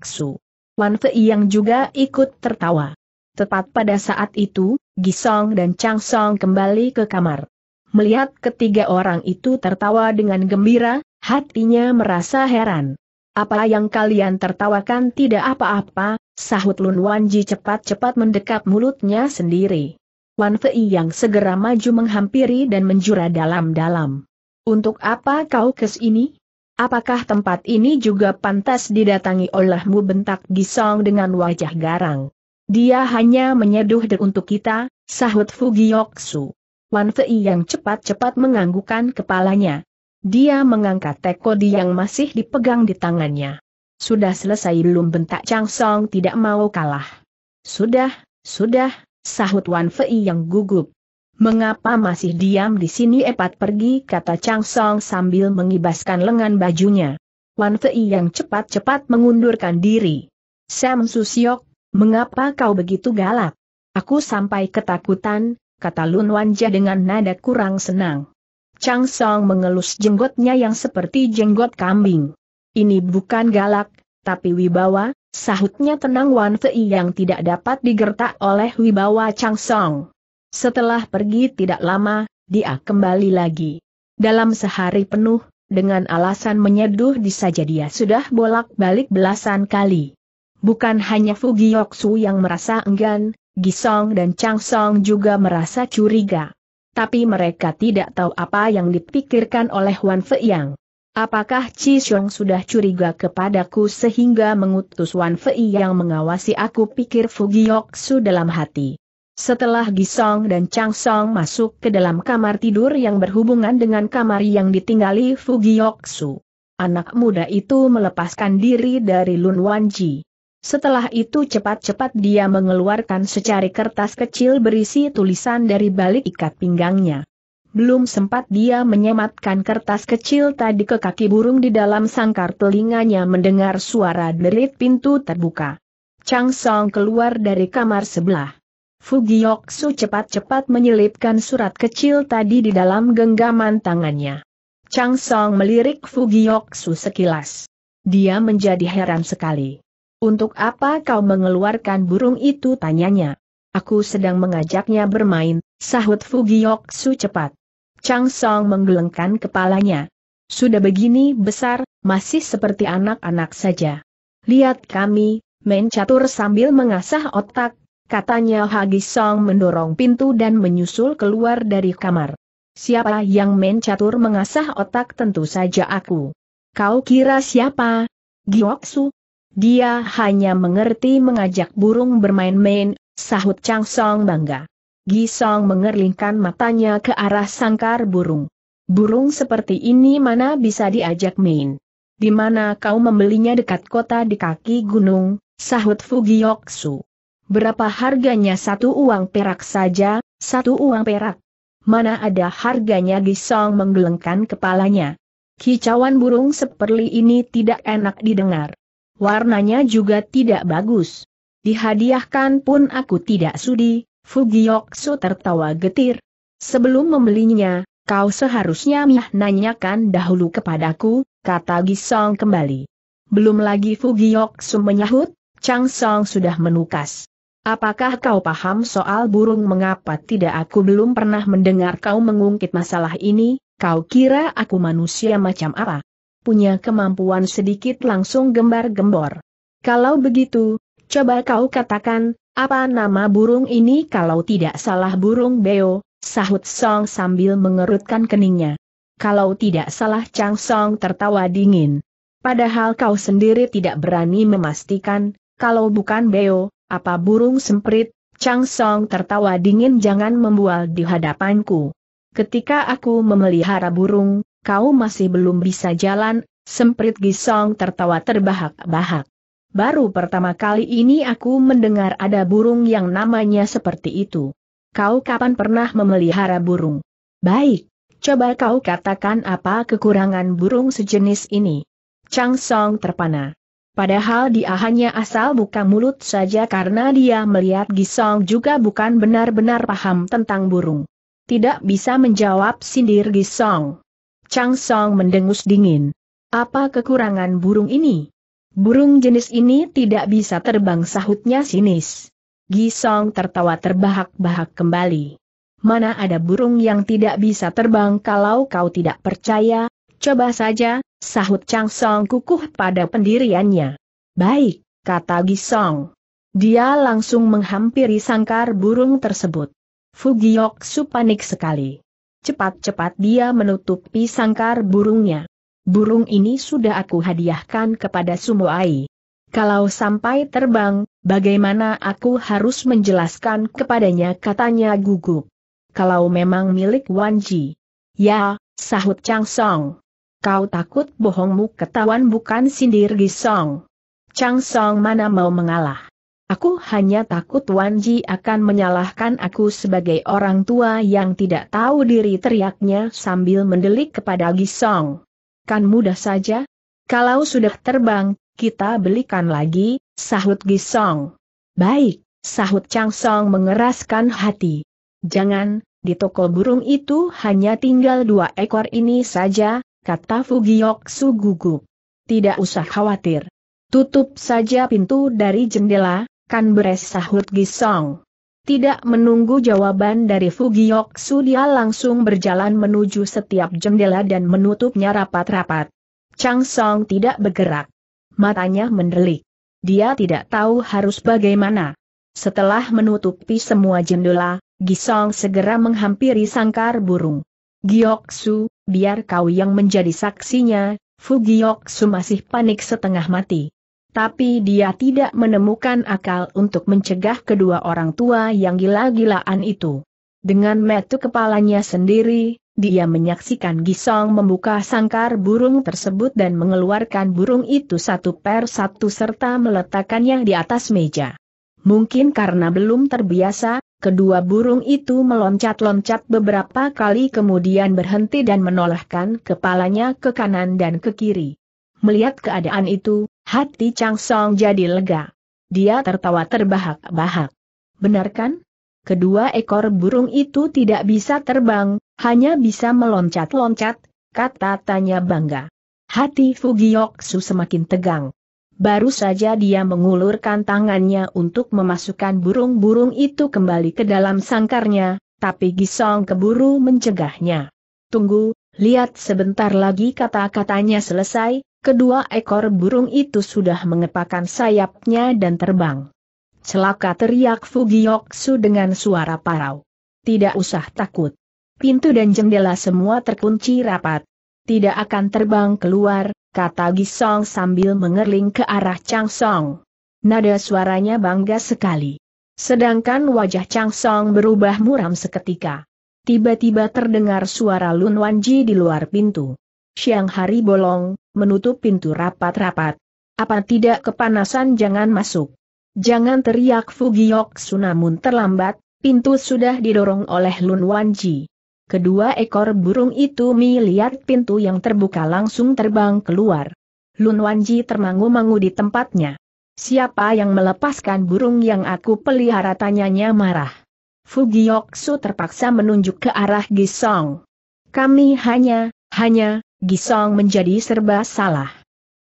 Su. Wan Fei yang juga ikut tertawa. Tepat pada saat itu, Gisong dan Chang Song kembali ke kamar. Melihat ketiga orang itu tertawa dengan gembira, hatinya merasa heran. Apa yang kalian tertawakan tidak apa-apa, sahut Lun Wanji cepat-cepat mendekap mulutnya sendiri. Wan Fei yang segera maju menghampiri dan menjura dalam-dalam. Untuk apa kau kesini? Apakah tempat ini juga pantas didatangi olehmu bentak Gisong dengan wajah garang? Dia hanya menyeduh de untuk kita, sahut Fugioksu. Wan Fei yang cepat-cepat menganggukan kepalanya. Dia mengangkat teko di yang masih dipegang di tangannya. Sudah selesai belum bentak Chang Song tidak mau kalah. Sudah, sudah, sahut Wan Fei yang gugup. Mengapa masih diam di sini epat pergi kata Chang Song sambil mengibaskan lengan bajunya. Wan Fei yang cepat-cepat mengundurkan diri. Sam Susiok, mengapa kau begitu galak? Aku sampai ketakutan, kata Lun Wanja dengan nada kurang senang. Chang Song mengelus jenggotnya yang seperti jenggot kambing. Ini bukan galak, tapi wibawa, Sahutnya tenang Wan Fei yang tidak dapat digertak oleh wibawa Chang Song. Setelah pergi tidak lama, dia kembali lagi. Dalam sehari penuh, dengan alasan menyeduh di saja dia sudah bolak-balik belasan kali. Bukan hanya Fugiyoksu yang merasa enggan, Gisong dan Chang Song juga merasa curiga. Tapi mereka tidak tahu apa yang dipikirkan oleh Wan Feiyang. Apakah Chi Xiong sudah curiga kepadaku sehingga mengutus Wan Fei yang mengawasi aku pikir Fugioksu dalam hati. Setelah Gisong dan Chang Song masuk ke dalam kamar tidur yang berhubungan dengan kamar yang ditinggali Fugioksu, Anak muda itu melepaskan diri dari Lun Wanji. Setelah itu cepat-cepat dia mengeluarkan secari kertas kecil berisi tulisan dari balik ikat pinggangnya. Belum sempat dia menyematkan kertas kecil tadi ke kaki burung di dalam sangkar telinganya mendengar suara derit pintu terbuka. Chang Song keluar dari kamar sebelah. Fugiyoksu cepat-cepat menyelipkan surat kecil tadi di dalam genggaman tangannya. Chang Song melirik Fugiyoksu sekilas. Dia menjadi heran sekali. Untuk apa kau mengeluarkan burung itu tanyanya. Aku sedang mengajaknya bermain, sahut Fugiyoksu cepat. Chang Song menggelengkan kepalanya. Sudah begini besar, masih seperti anak-anak saja. Lihat kami, main catur sambil mengasah otak, katanya Hagi Song mendorong pintu dan menyusul keluar dari kamar. Siapa yang main catur mengasah otak tentu saja aku. Kau kira siapa? Gioksu? Dia hanya mengerti mengajak burung bermain-main, sahut Chang Song bangga. Gisong mengerlingkan matanya ke arah sangkar burung. Burung seperti ini mana bisa diajak main? Di mana kau membelinya dekat kota di kaki gunung, sahut Fugiyoksu. Berapa harganya satu uang perak saja, satu uang perak. Mana ada harganya Gisong menggelengkan kepalanya. Kicauan burung seperti ini tidak enak didengar. Warnanya juga tidak bagus. Dihadiahkan pun aku tidak sudi, Fugioksu tertawa getir. Sebelum membelinya, kau seharusnya Miah nanyakan dahulu kepadaku, kata Gisong kembali. Belum lagi Fugioksu menyahut, Chang Song sudah menukas. Apakah kau paham soal burung mengapa tidak aku belum pernah mendengar kau mengungkit masalah ini, kau kira aku manusia macam apa? Punya kemampuan sedikit langsung gembar-gembor. Kalau begitu, coba kau katakan, apa nama burung ini kalau tidak salah burung beo, sahut Song sambil mengerutkan keningnya. Kalau tidak salah Chang Song tertawa dingin. Padahal kau sendiri tidak berani memastikan, kalau bukan beo, apa burung semprit, Chang Song tertawa dingin jangan membual di hadapanku. Ketika aku memelihara burung, kau masih belum bisa jalan, semprit Gisong tertawa terbahak-bahak. Baru pertama kali ini aku mendengar ada burung yang namanya seperti itu. Kau kapan pernah memelihara burung? Baik, coba kau katakan apa kekurangan burung sejenis ini. Chang Song terpana. Padahal dia hanya asal buka mulut saja karena dia melihat Gisong juga bukan benar-benar paham tentang burung. Tidak bisa menjawab sindir Gisong. Chang Song mendengus dingin. Apa kekurangan burung ini? Burung jenis ini tidak bisa terbang sahutnya sinis. Gisong tertawa terbahak-bahak kembali. Mana ada burung yang tidak bisa terbang kalau kau tidak percaya, coba saja, sahut Chang Song kukuh pada pendiriannya. Baik, kata Gisong. Dia langsung menghampiri sangkar burung tersebut. Fugiok supanik sekali. Cepat-cepat dia menutupi sangkar burungnya. Burung ini sudah aku hadiahkan kepada Sumoai. Kalau sampai terbang, bagaimana aku harus menjelaskan kepadanya katanya gugup. Kalau memang milik Wanji. Ya, sahut Chang Song. Kau takut bohongmu ketahuan bukan sindir Gisong. Chang Song mana mau mengalah. Aku hanya takut Wanji akan menyalahkan aku sebagai orang tua yang tidak tahu diri teriaknya sambil mendelik kepada Gisong kan mudah saja. Kalau sudah terbang, kita belikan lagi, sahut Gisong. Baik, sahut Chang Song mengeraskan hati. Jangan, di toko burung itu hanya tinggal dua ekor ini saja, kata Fugiok Su gugup. Tidak usah khawatir. Tutup saja pintu dari jendela, kan beres sahut Gisong. Tidak menunggu jawaban dari Su dia langsung berjalan menuju setiap jendela dan menutupnya rapat-rapat. Chang Song tidak bergerak. Matanya mendelik. Dia tidak tahu harus bagaimana. Setelah menutupi semua jendela, Gisong segera menghampiri sangkar burung. Su, biar kau yang menjadi saksinya, Su masih panik setengah mati tapi dia tidak menemukan akal untuk mencegah kedua orang tua yang gila-gilaan itu. Dengan metu kepalanya sendiri, dia menyaksikan Gisong membuka sangkar burung tersebut dan mengeluarkan burung itu satu per satu serta meletakkannya di atas meja. Mungkin karena belum terbiasa, kedua burung itu meloncat-loncat beberapa kali kemudian berhenti dan menolehkan kepalanya ke kanan dan ke kiri. Melihat keadaan itu, hati Chang Song jadi lega. Dia tertawa terbahak-bahak. Benar kan? Kedua ekor burung itu tidak bisa terbang, hanya bisa meloncat-loncat, kata tanya bangga. Hati Fugiyoksu semakin tegang. Baru saja dia mengulurkan tangannya untuk memasukkan burung-burung itu kembali ke dalam sangkarnya, tapi Gisong keburu mencegahnya. Tunggu, lihat sebentar lagi kata-katanya selesai, Kedua ekor burung itu sudah mengepakkan sayapnya dan terbang. Celaka teriak Fugioksu dengan suara parau. Tidak usah takut. Pintu dan jendela semua terkunci rapat. Tidak akan terbang keluar, kata Gisong sambil mengerling ke arah Changsong. Nada suaranya bangga sekali. Sedangkan wajah Changsong berubah muram seketika. Tiba-tiba terdengar suara Lun Wanji di luar pintu. Siang hari bolong, menutup pintu rapat-rapat. Apa tidak kepanasan jangan masuk. Jangan teriak Fugiok Sunamun terlambat, pintu sudah didorong oleh Lun Wanji. Kedua ekor burung itu melihat pintu yang terbuka langsung terbang keluar. Lun Wanji termangu-mangu di tempatnya. Siapa yang melepaskan burung yang aku pelihara tanyanya marah. Su terpaksa menunjuk ke arah Gisong. Kami hanya, hanya, Gisong menjadi serba salah.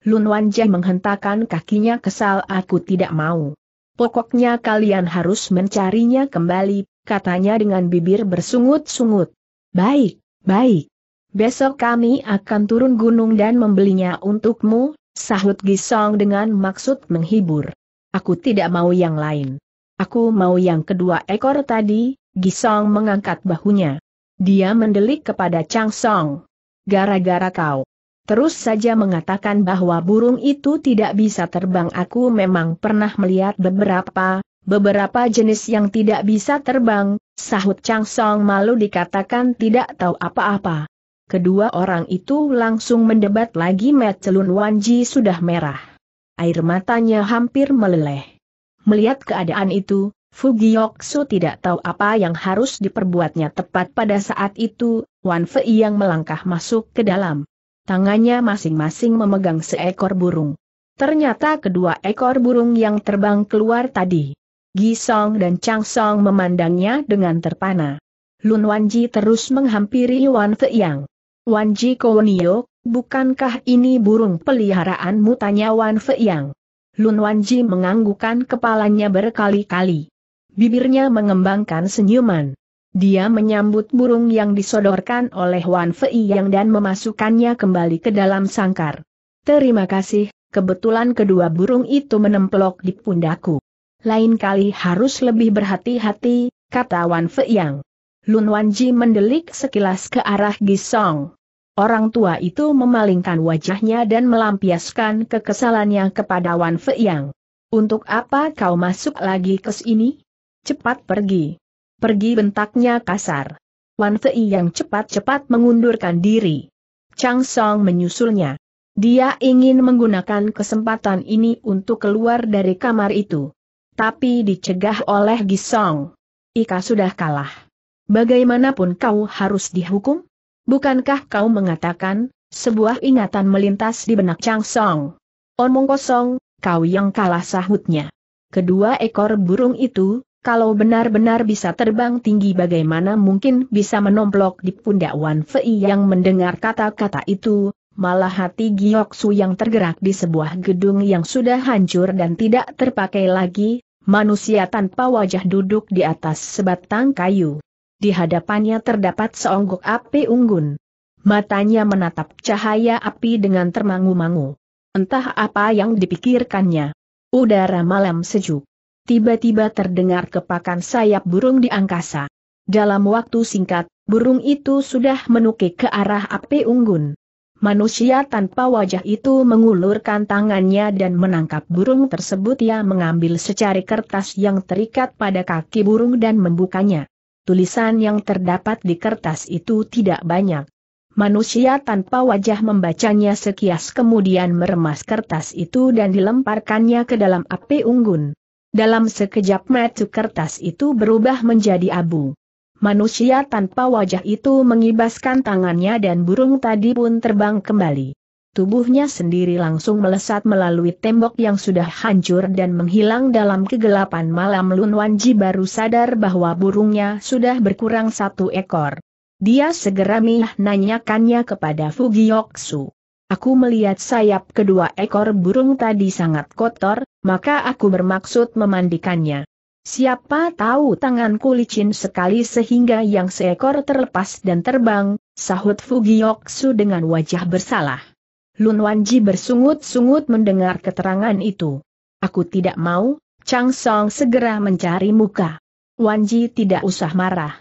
Lun Wanje menghentakkan kakinya kesal aku tidak mau. Pokoknya kalian harus mencarinya kembali, katanya dengan bibir bersungut-sungut. Baik, baik. Besok kami akan turun gunung dan membelinya untukmu, sahut Gisong dengan maksud menghibur. Aku tidak mau yang lain. Aku mau yang kedua ekor tadi, Gisong mengangkat bahunya. Dia mendelik kepada Chang Song. Gara-gara kau. Terus saja mengatakan bahwa burung itu tidak bisa terbang aku memang pernah melihat beberapa, beberapa jenis yang tidak bisa terbang, sahut Chang Song malu dikatakan tidak tahu apa-apa. Kedua orang itu langsung mendebat lagi Wan Wanji sudah merah. Air matanya hampir meleleh. Melihat keadaan itu, Fugioksu tidak tahu apa yang harus diperbuatnya tepat pada saat itu, Wan Fei yang melangkah masuk ke dalam. Tangannya masing-masing memegang seekor burung. Ternyata kedua ekor burung yang terbang keluar tadi. Gi Song dan Chang Song memandangnya dengan terpana. Lun Wanji terus menghampiri Wan Fei Yang. Wanji Kounio, bukankah ini burung peliharaanmu tanya Wan Fei Yang. Lun Wanji menganggukan kepalanya berkali-kali. Bibirnya mengembangkan senyuman. Dia menyambut burung yang disodorkan oleh Wan Fei Yang dan memasukkannya kembali ke dalam sangkar. Terima kasih, kebetulan kedua burung itu menemplok di pundaku. Lain kali harus lebih berhati-hati, kata Wan Fei Yang. Lun Wanji mendelik sekilas ke arah Gisong. Orang tua itu memalingkan wajahnya dan melampiaskan kekesalannya kepada Wan Fei Yang. Untuk apa kau masuk lagi ke sini? Cepat pergi. Pergi bentaknya kasar. Wan Fei yang cepat-cepat mengundurkan diri. Chang Song menyusulnya. Dia ingin menggunakan kesempatan ini untuk keluar dari kamar itu. Tapi dicegah oleh Gisong. Ika sudah kalah. Bagaimanapun kau harus dihukum? Bukankah kau mengatakan, sebuah ingatan melintas di benak Chang Song? Omong kosong, kau yang kalah sahutnya. Kedua ekor burung itu, kalau benar-benar bisa terbang tinggi bagaimana mungkin bisa menomplok di pundak Wan Fei yang mendengar kata-kata itu, malah hati Gioksu yang tergerak di sebuah gedung yang sudah hancur dan tidak terpakai lagi, manusia tanpa wajah duduk di atas sebatang kayu. Di hadapannya terdapat seonggok api unggun. Matanya menatap cahaya api dengan termangu-mangu. Entah apa yang dipikirkannya. Udara malam sejuk tiba-tiba terdengar kepakan sayap burung di angkasa. Dalam waktu singkat, burung itu sudah menukik ke arah api unggun. Manusia tanpa wajah itu mengulurkan tangannya dan menangkap burung tersebut ia mengambil secari kertas yang terikat pada kaki burung dan membukanya. Tulisan yang terdapat di kertas itu tidak banyak. Manusia tanpa wajah membacanya sekias kemudian meremas kertas itu dan dilemparkannya ke dalam api unggun. Dalam sekejap mata kertas itu berubah menjadi abu. Manusia tanpa wajah itu mengibaskan tangannya dan burung tadi pun terbang kembali. Tubuhnya sendiri langsung melesat melalui tembok yang sudah hancur dan menghilang dalam kegelapan malam Lun Wanji baru sadar bahwa burungnya sudah berkurang satu ekor. Dia segera Mih nanyakannya kepada Fugioksu. Aku melihat sayap kedua ekor burung tadi sangat kotor, maka aku bermaksud memandikannya. Siapa tahu tanganku licin sekali sehingga yang seekor terlepas dan terbang, sahut Fugiyoksu dengan wajah bersalah. Lun Wanji bersungut-sungut mendengar keterangan itu. Aku tidak mau, Chang Song segera mencari muka. Wanji tidak usah marah.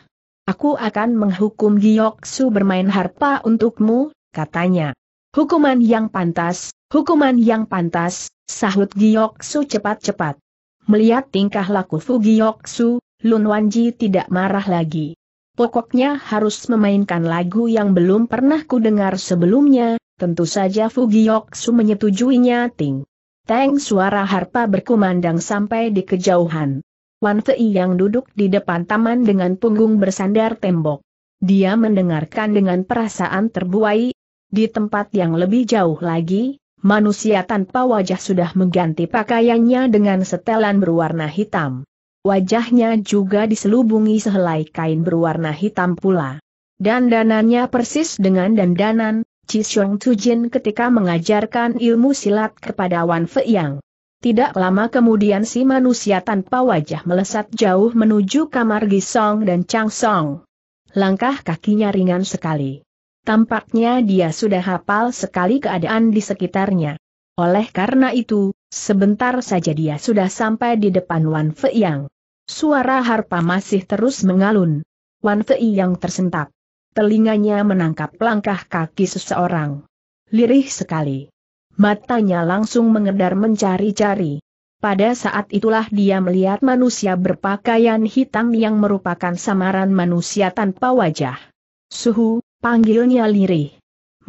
Aku akan menghukum Giyoksu bermain harpa untukmu, katanya. Hukuman yang pantas, hukuman yang pantas, sahut Giyoksu cepat-cepat. Melihat tingkah laku Fu Giyoksu, Lun Wanji tidak marah lagi. Pokoknya harus memainkan lagu yang belum pernah ku dengar sebelumnya, tentu saja Fu Giyoksu menyetujuinya ting. Teng suara harpa berkumandang sampai di kejauhan. Wan Fei yang duduk di depan taman dengan punggung bersandar tembok. Dia mendengarkan dengan perasaan terbuai, di tempat yang lebih jauh lagi, manusia tanpa wajah sudah mengganti pakaiannya dengan setelan berwarna hitam. Wajahnya juga diselubungi sehelai kain berwarna hitam pula. Dandanannya persis dengan dandanan, Chisong Tujin ketika mengajarkan ilmu silat kepada Wan Feiyang. Tidak lama kemudian si manusia tanpa wajah melesat jauh menuju kamar Gisong dan Chang Song. Langkah kakinya ringan sekali. Tampaknya dia sudah hafal sekali keadaan di sekitarnya. Oleh karena itu, sebentar saja dia sudah sampai di depan Wan Fei Yang. Suara harpa masih terus mengalun. Wan Fei Yang tersentak. Telinganya menangkap langkah kaki seseorang. Lirih sekali. Matanya langsung mengedar mencari-cari. Pada saat itulah dia melihat manusia berpakaian hitam yang merupakan samaran manusia tanpa wajah. Suhu, Panggilnya lirih.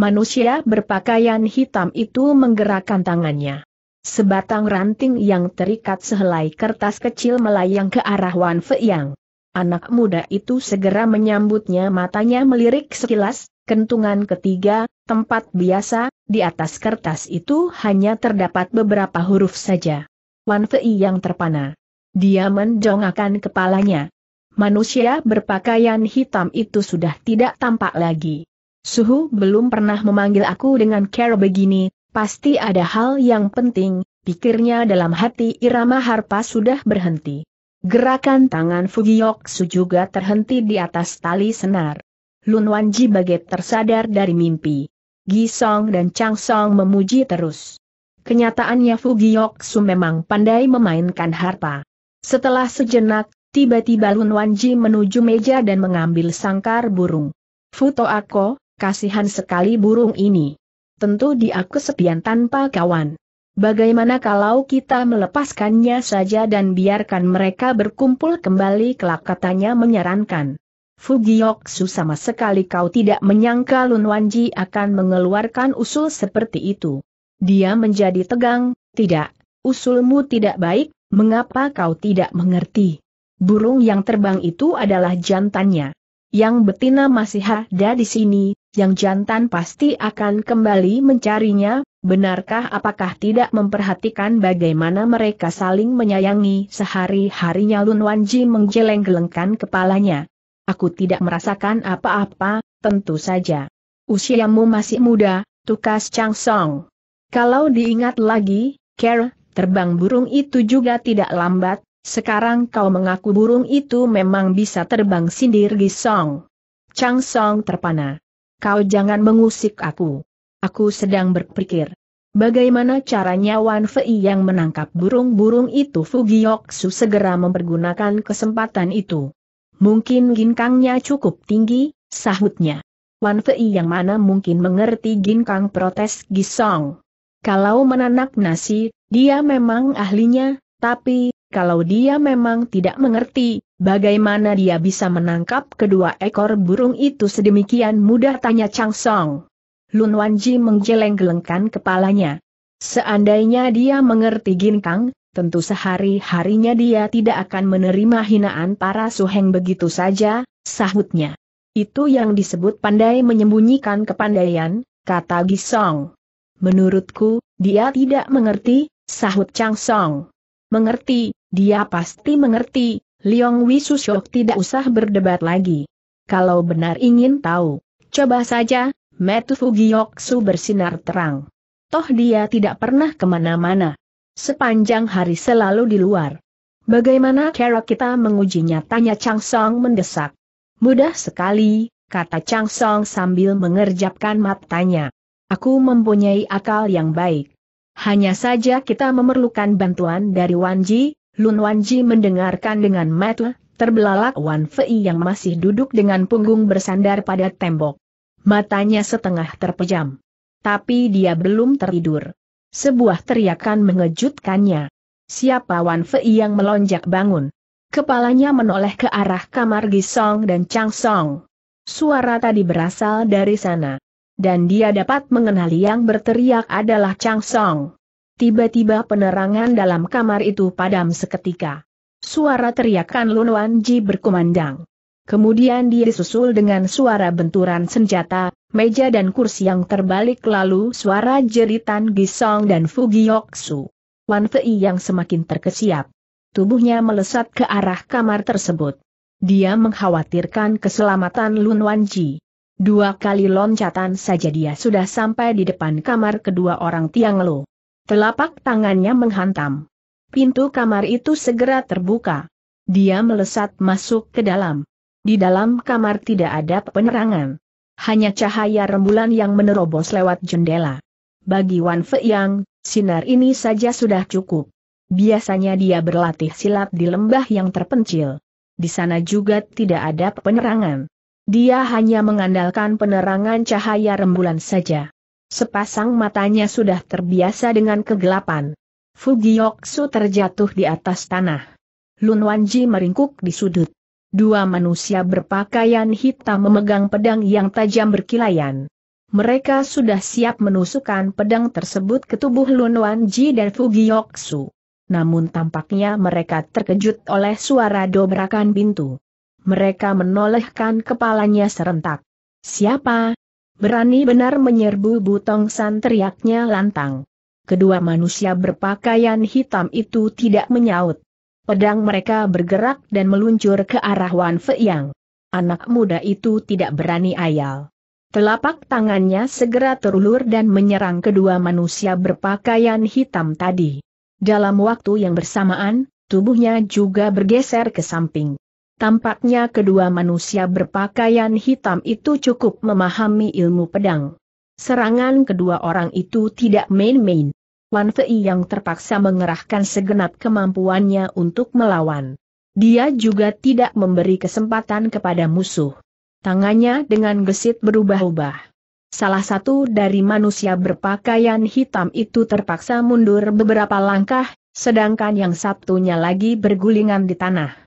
Manusia berpakaian hitam itu menggerakkan tangannya. Sebatang ranting yang terikat sehelai kertas kecil melayang ke arah Wan Feiyang. Anak muda itu segera menyambutnya matanya melirik sekilas, kentungan ketiga, tempat biasa, di atas kertas itu hanya terdapat beberapa huruf saja. Wan Fei yang terpana. Dia menjongakan kepalanya, manusia berpakaian hitam itu sudah tidak tampak lagi. Suhu belum pernah memanggil aku dengan cara begini, pasti ada hal yang penting, pikirnya dalam hati irama harpa sudah berhenti. Gerakan tangan Fugiyoksu juga terhenti di atas tali senar. Lun Wanji bagai tersadar dari mimpi. Gisong dan Chang Song memuji terus. Kenyataannya Fugiyoksu memang pandai memainkan harpa. Setelah sejenak, Tiba-tiba Lun Wanji menuju meja dan mengambil sangkar burung. Futo aku, kasihan sekali burung ini. Tentu dia kesepian tanpa kawan. Bagaimana kalau kita melepaskannya saja dan biarkan mereka berkumpul kembali kelak katanya menyarankan. Fugioksu sama sekali kau tidak menyangka Lun Wanji akan mengeluarkan usul seperti itu. Dia menjadi tegang, tidak, usulmu tidak baik, mengapa kau tidak mengerti? burung yang terbang itu adalah jantannya. Yang betina masih ada di sini, yang jantan pasti akan kembali mencarinya, benarkah apakah tidak memperhatikan bagaimana mereka saling menyayangi sehari-harinya Lun Wanji menggeleng-gelengkan kepalanya. Aku tidak merasakan apa-apa, tentu saja. Usiamu masih muda, tukas Chang Song. Kalau diingat lagi, Care, terbang burung itu juga tidak lambat, sekarang kau mengaku burung itu memang bisa terbang sindir Gisong. Chang Song terpana. Kau jangan mengusik aku. Aku sedang berpikir. Bagaimana caranya Wan Fei yang menangkap burung-burung itu Su segera mempergunakan kesempatan itu. Mungkin ginkangnya cukup tinggi, sahutnya. Wan Fei yang mana mungkin mengerti ginkang protes Gisong. Kalau menanak nasi, dia memang ahlinya, tapi, kalau dia memang tidak mengerti, bagaimana dia bisa menangkap kedua ekor burung itu sedemikian mudah tanya Chang Song. Lun Wanji menggeleng-gelengkan kepalanya. Seandainya dia mengerti Ginkang, tentu sehari-harinya dia tidak akan menerima hinaan para suheng begitu saja, sahutnya. Itu yang disebut pandai menyembunyikan kepandaian, kata Gisong. Menurutku, dia tidak mengerti, sahut Chang Song. Mengerti, dia pasti mengerti, Liong Wisusyok tidak usah berdebat lagi. Kalau benar ingin tahu, coba saja, Metu Fugiyoksu bersinar terang. Toh dia tidak pernah kemana-mana. Sepanjang hari selalu di luar. Bagaimana cara kita mengujinya? Tanya Chang Song mendesak. Mudah sekali, kata Chang Song sambil mengerjapkan matanya. Aku mempunyai akal yang baik. Hanya saja kita memerlukan bantuan dari Wan Ji. Lun Wan Ji mendengarkan dengan mata, terbelalak Wan Fei yang masih duduk dengan punggung bersandar pada tembok. Matanya setengah terpejam. Tapi dia belum tertidur. Sebuah teriakan mengejutkannya. Siapa Wan Fei yang melonjak bangun? Kepalanya menoleh ke arah kamar Gisong dan Chang Song. Suara tadi berasal dari sana. Dan dia dapat mengenali yang berteriak adalah Chang Song. Tiba-tiba penerangan dalam kamar itu padam seketika. Suara teriakan Lun Wan Ji berkumandang. Kemudian dia disusul dengan suara benturan senjata, meja dan kursi yang terbalik lalu suara jeritan Gisong dan Fugioksu. Wan Fei yang semakin terkesiap. Tubuhnya melesat ke arah kamar tersebut. Dia mengkhawatirkan keselamatan Lun Wan Ji. Dua kali loncatan saja dia sudah sampai di depan kamar kedua orang Tiang Lo. Telapak tangannya menghantam. Pintu kamar itu segera terbuka. Dia melesat masuk ke dalam. Di dalam kamar tidak ada penerangan. Hanya cahaya rembulan yang menerobos lewat jendela. Bagi Wan Fei Yang, sinar ini saja sudah cukup. Biasanya dia berlatih silat di lembah yang terpencil. Di sana juga tidak ada penerangan. Dia hanya mengandalkan penerangan cahaya rembulan saja. Sepasang matanya sudah terbiasa dengan kegelapan. Fugioksu terjatuh di atas tanah. Lun Wanji meringkuk di sudut. Dua manusia berpakaian hitam memegang pedang yang tajam berkilayan. Mereka sudah siap menusukkan pedang tersebut ke tubuh Lun Wanji dan Fugioksu. Namun tampaknya mereka terkejut oleh suara dobrakan pintu. Mereka menolehkan kepalanya serentak. Siapa? Berani benar menyerbu Butong San teriaknya lantang. Kedua manusia berpakaian hitam itu tidak menyaut. Pedang mereka bergerak dan meluncur ke arah Wan Feiyang. Anak muda itu tidak berani ayal. Telapak tangannya segera terulur dan menyerang kedua manusia berpakaian hitam tadi. Dalam waktu yang bersamaan, tubuhnya juga bergeser ke samping. Tampaknya kedua manusia berpakaian hitam itu cukup memahami ilmu pedang. Serangan kedua orang itu tidak main-main. Wan Fei yang terpaksa mengerahkan segenap kemampuannya untuk melawan. Dia juga tidak memberi kesempatan kepada musuh. Tangannya dengan gesit berubah-ubah. Salah satu dari manusia berpakaian hitam itu terpaksa mundur beberapa langkah, sedangkan yang satunya lagi bergulingan di tanah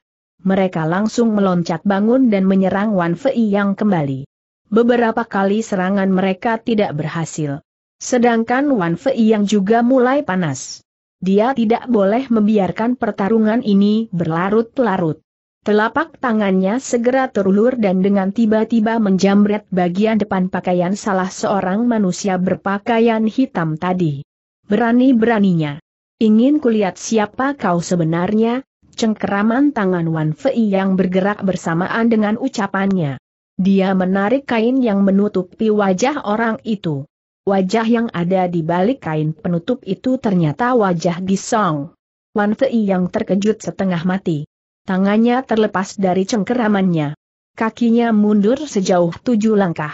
mereka langsung meloncat bangun dan menyerang Wan Fei yang kembali. Beberapa kali serangan mereka tidak berhasil. Sedangkan Wan Fei yang juga mulai panas. Dia tidak boleh membiarkan pertarungan ini berlarut-larut. Telapak tangannya segera terulur dan dengan tiba-tiba menjamret bagian depan pakaian salah seorang manusia berpakaian hitam tadi. Berani-beraninya. Ingin kulihat siapa kau sebenarnya, cengkeraman tangan Wan Fei yang bergerak bersamaan dengan ucapannya. Dia menarik kain yang menutupi wajah orang itu. Wajah yang ada di balik kain penutup itu ternyata wajah Gisong. Wan Fei yang terkejut setengah mati. Tangannya terlepas dari cengkeramannya. Kakinya mundur sejauh tujuh langkah.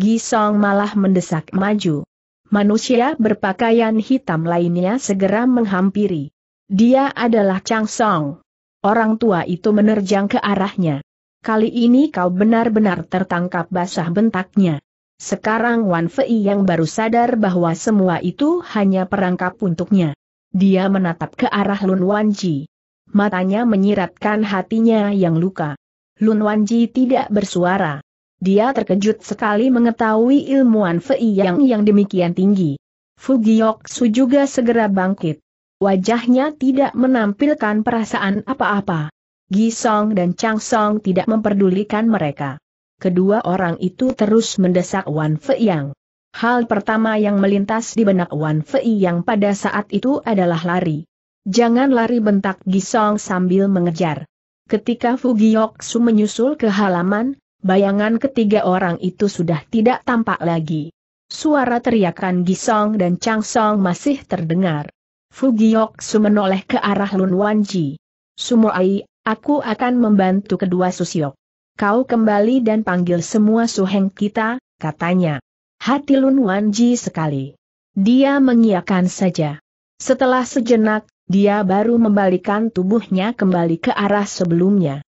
Gisong malah mendesak maju. Manusia berpakaian hitam lainnya segera menghampiri. Dia adalah Chang Song. Orang tua itu menerjang ke arahnya. Kali ini kau benar-benar tertangkap basah bentaknya. Sekarang Wan Fei yang baru sadar bahwa semua itu hanya perangkap untuknya. Dia menatap ke arah Lun Wan Ji. Matanya menyiratkan hatinya yang luka. Lun Wan Ji tidak bersuara. Dia terkejut sekali mengetahui ilmuwan Fei Yang yang demikian tinggi. Fu Fugiok Su juga segera bangkit. Wajahnya tidak menampilkan perasaan apa-apa. Gisong dan Chang Song tidak memperdulikan mereka. Kedua orang itu terus mendesak Wan Yang. Hal pertama yang melintas di benak Wan Yang pada saat itu adalah lari. Jangan lari bentak Gisong sambil mengejar. Ketika Su menyusul ke halaman, bayangan ketiga orang itu sudah tidak tampak lagi. Suara teriakan Gisong dan Chang Song masih terdengar. Su menoleh ke arah Lun Wanji. Sumoai, aku akan membantu kedua Susiok. Kau kembali dan panggil semua suheng kita, katanya. Hati Lun Wanji sekali. Dia mengiakan saja. Setelah sejenak, dia baru membalikan tubuhnya kembali ke arah sebelumnya.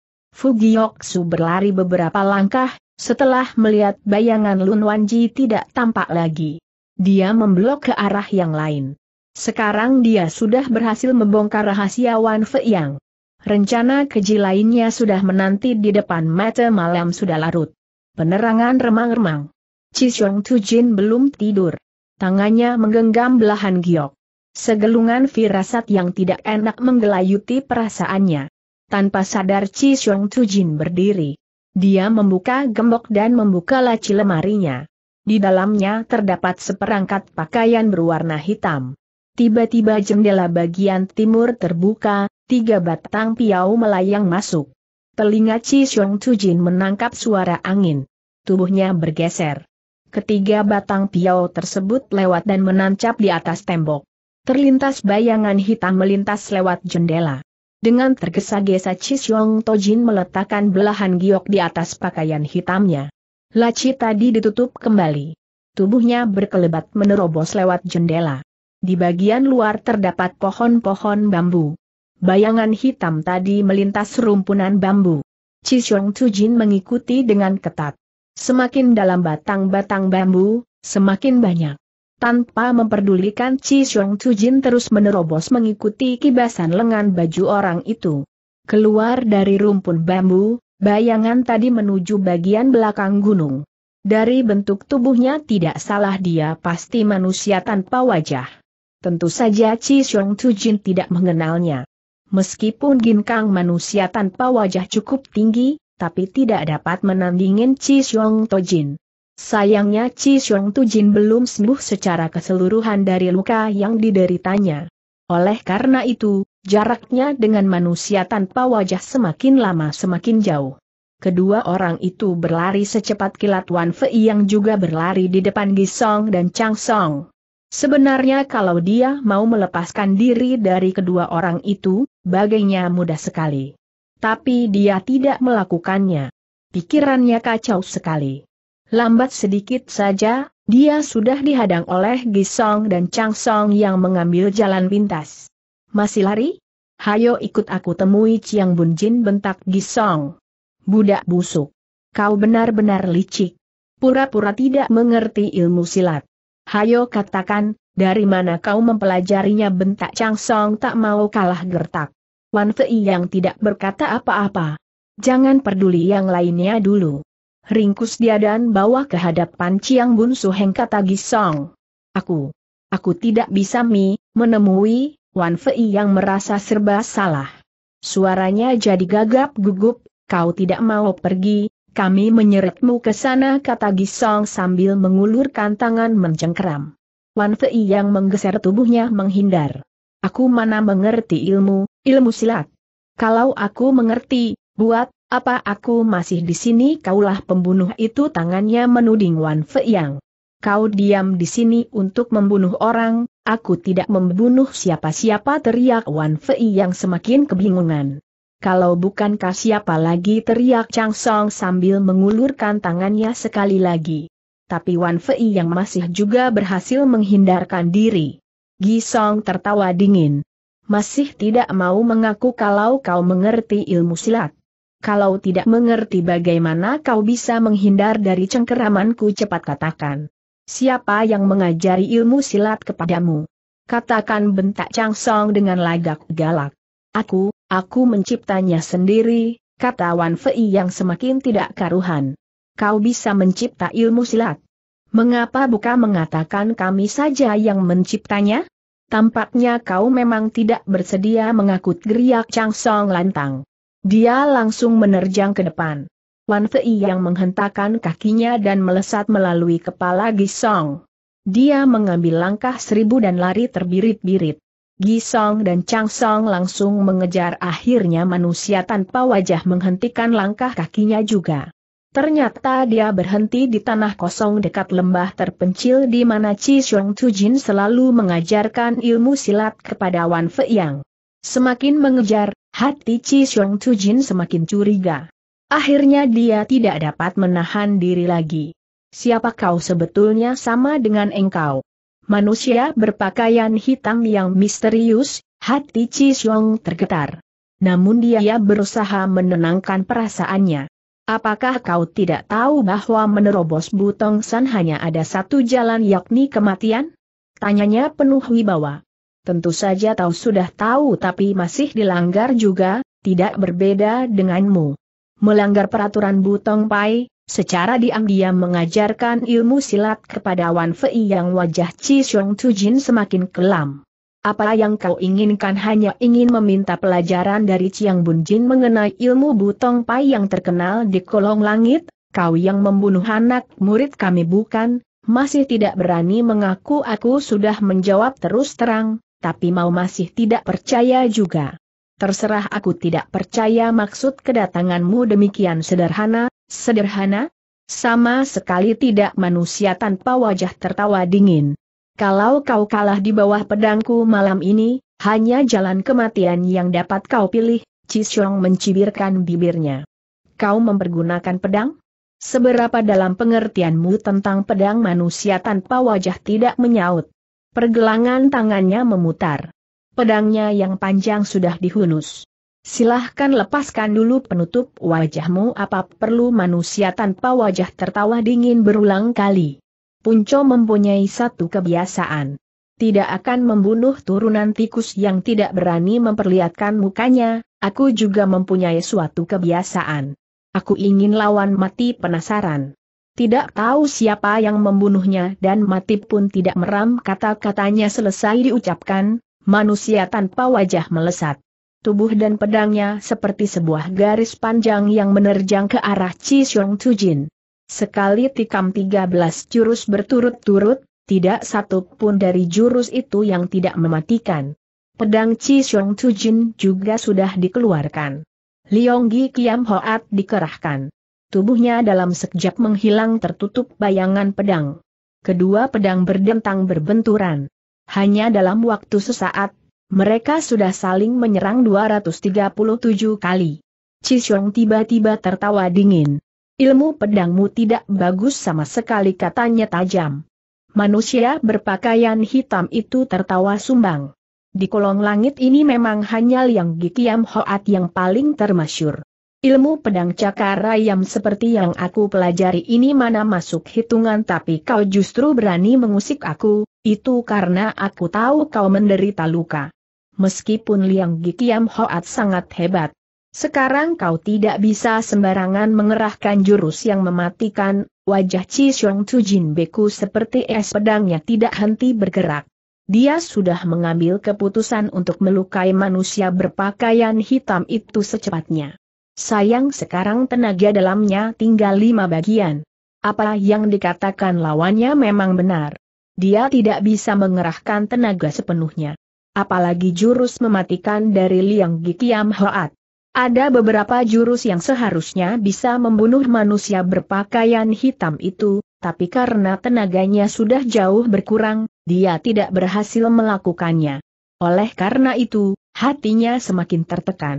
Su berlari beberapa langkah, setelah melihat bayangan Lun Wanji tidak tampak lagi. Dia memblok ke arah yang lain. Sekarang dia sudah berhasil membongkar rahasia Wan Yang. Rencana keji lainnya sudah menanti di depan mata malam sudah larut. Penerangan remang-remang. Chisong Jin belum tidur. Tangannya menggenggam belahan giok. Segelungan firasat yang tidak enak menggelayuti perasaannya. Tanpa sadar Chisong Jin berdiri. Dia membuka gembok dan membuka laci lemarinya. Di dalamnya terdapat seperangkat pakaian berwarna hitam. Tiba-tiba jendela bagian timur terbuka, tiga batang piau melayang masuk. Telinga Chi Xiong Tujin menangkap suara angin. Tubuhnya bergeser. Ketiga batang piau tersebut lewat dan menancap di atas tembok. Terlintas bayangan hitam melintas lewat jendela. Dengan tergesa-gesa Cisyong Tojin meletakkan belahan giok di atas pakaian hitamnya. Laci tadi ditutup kembali. Tubuhnya berkelebat menerobos lewat jendela. Di bagian luar terdapat pohon-pohon bambu. Bayangan hitam tadi melintas rumpunan bambu. Cu Tujin mengikuti dengan ketat. Semakin dalam batang-batang bambu, semakin banyak. Tanpa memperdulikan Cu Tujin terus menerobos mengikuti kibasan lengan baju orang itu. Keluar dari rumpun bambu, bayangan tadi menuju bagian belakang gunung. Dari bentuk tubuhnya tidak salah dia pasti manusia tanpa wajah. Tentu saja Chi Xiong Tujin tidak mengenalnya. Meskipun ginkang manusia tanpa wajah cukup tinggi, tapi tidak dapat menandingin Chi Xiong Tujin. Sayangnya Chi Xiong Tujin belum sembuh secara keseluruhan dari luka yang dideritanya. Oleh karena itu, jaraknya dengan manusia tanpa wajah semakin lama semakin jauh. Kedua orang itu berlari secepat kilat Wan Fei yang juga berlari di depan Gisong dan Chang Song. Sebenarnya kalau dia mau melepaskan diri dari kedua orang itu, baginya mudah sekali. Tapi dia tidak melakukannya. Pikirannya kacau sekali. Lambat sedikit saja, dia sudah dihadang oleh Gisong dan Chang Song yang mengambil jalan pintas. Masih lari? Hayo ikut aku temui Chiang Jin, bentak Gisong. Budak busuk. Kau benar-benar licik. Pura-pura tidak mengerti ilmu silat. Hayo katakan, dari mana kau mempelajarinya bentak Chang Song tak mau kalah gertak. Wan Fei yang tidak berkata apa-apa. Jangan peduli yang lainnya dulu. Ringkus dia dan bawa ke hadapan Chiang Bun Su Heng kata Gisong. Aku. Aku tidak bisa mi, menemui, Wan Fei yang merasa serba salah. Suaranya jadi gagap gugup, kau tidak mau pergi, kami menyeretmu ke sana kata Gisong sambil mengulurkan tangan mencengkeram. Wan Fei yang menggeser tubuhnya menghindar. Aku mana mengerti ilmu, ilmu silat. Kalau aku mengerti, buat, apa aku masih di sini kaulah pembunuh itu tangannya menuding Wan Fei yang. Kau diam di sini untuk membunuh orang, aku tidak membunuh siapa-siapa teriak Wan Fei yang semakin kebingungan kalau bukan bukankah siapa lagi teriak Chang Song sambil mengulurkan tangannya sekali lagi. Tapi Wan Fei yang masih juga berhasil menghindarkan diri. Gi Song tertawa dingin. Masih tidak mau mengaku kalau kau mengerti ilmu silat. Kalau tidak mengerti bagaimana kau bisa menghindar dari cengkeramanku cepat katakan. Siapa yang mengajari ilmu silat kepadamu? Katakan bentak Chang Song dengan lagak galak. Aku, Aku menciptanya sendiri, kata Wan Fei yang semakin tidak karuhan. Kau bisa mencipta ilmu silat. Mengapa bukan mengatakan kami saja yang menciptanya? Tampaknya kau memang tidak bersedia Mengakut geriak Chang Song lantang. Dia langsung menerjang ke depan. Wan Fei yang menghentakkan kakinya dan melesat melalui kepala Gisong. Dia mengambil langkah seribu dan lari terbirit-birit. Gisong dan Changsong langsung mengejar akhirnya manusia tanpa wajah menghentikan langkah kakinya juga. Ternyata dia berhenti di tanah kosong dekat lembah terpencil di mana Chi Xiong Tujin selalu mengajarkan ilmu silat kepada Wan Fei Yang. Semakin mengejar, hati Chi Xiong Tujin semakin curiga. Akhirnya dia tidak dapat menahan diri lagi. Siapa kau sebetulnya sama dengan engkau? Manusia berpakaian hitam yang misterius, hati Chi Xiong tergetar. Namun dia berusaha menenangkan perasaannya. Apakah kau tidak tahu bahwa menerobos Butong San hanya ada satu jalan yakni kematian? Tanyanya penuh wibawa. Tentu saja tahu sudah tahu tapi masih dilanggar juga, tidak berbeda denganmu. Melanggar peraturan Butong Pai, secara diam-diam mengajarkan ilmu silat kepada Wan Fei yang wajah Chi Xiong Tujin semakin kelam. Apa yang kau inginkan hanya ingin meminta pelajaran dari Chiang Jin mengenai ilmu butong pai yang terkenal di kolong langit, kau yang membunuh anak murid kami bukan, masih tidak berani mengaku aku sudah menjawab terus terang, tapi mau masih tidak percaya juga. Terserah aku tidak percaya maksud kedatanganmu demikian sederhana, Sederhana, sama sekali tidak manusia tanpa wajah tertawa dingin. Kalau kau kalah di bawah pedangku malam ini, hanya jalan kematian yang dapat kau pilih, Cisyong mencibirkan bibirnya. Kau mempergunakan pedang? Seberapa dalam pengertianmu tentang pedang manusia tanpa wajah tidak menyaut? Pergelangan tangannya memutar. Pedangnya yang panjang sudah dihunus. Silahkan lepaskan dulu penutup wajahmu apa perlu manusia tanpa wajah tertawa dingin berulang kali. Punco mempunyai satu kebiasaan. Tidak akan membunuh turunan tikus yang tidak berani memperlihatkan mukanya, aku juga mempunyai suatu kebiasaan. Aku ingin lawan mati penasaran. Tidak tahu siapa yang membunuhnya dan mati pun tidak meram kata-katanya selesai diucapkan, manusia tanpa wajah melesat tubuh dan pedangnya seperti sebuah garis panjang yang menerjang ke arah Chi Xiong Tujin. Sekali tikam 13 jurus berturut-turut, tidak satu pun dari jurus itu yang tidak mematikan. Pedang Chi Xiong Tujin juga sudah dikeluarkan. Gi Kiam Hoat dikerahkan. Tubuhnya dalam sekejap menghilang tertutup bayangan pedang. Kedua pedang berdentang berbenturan. Hanya dalam waktu sesaat, mereka sudah saling menyerang 237 kali. Cishong tiba-tiba tertawa dingin. Ilmu pedangmu tidak bagus sama sekali katanya tajam. Manusia berpakaian hitam itu tertawa sumbang. Di kolong langit ini memang hanya yang Gikiam Hoat yang paling termasyur. Ilmu pedang cakarayam seperti yang aku pelajari ini mana masuk hitungan tapi kau justru berani mengusik aku, itu karena aku tahu kau menderita luka meskipun Liang Gikiam Hoat sangat hebat. Sekarang kau tidak bisa sembarangan mengerahkan jurus yang mematikan, wajah Chi Xiong Jin Beku seperti es pedangnya tidak henti bergerak. Dia sudah mengambil keputusan untuk melukai manusia berpakaian hitam itu secepatnya. Sayang sekarang tenaga dalamnya tinggal lima bagian. Apa yang dikatakan lawannya memang benar. Dia tidak bisa mengerahkan tenaga sepenuhnya apalagi jurus mematikan dari Liang Gikiam Hoat. Ada beberapa jurus yang seharusnya bisa membunuh manusia berpakaian hitam itu, tapi karena tenaganya sudah jauh berkurang, dia tidak berhasil melakukannya. Oleh karena itu, hatinya semakin tertekan.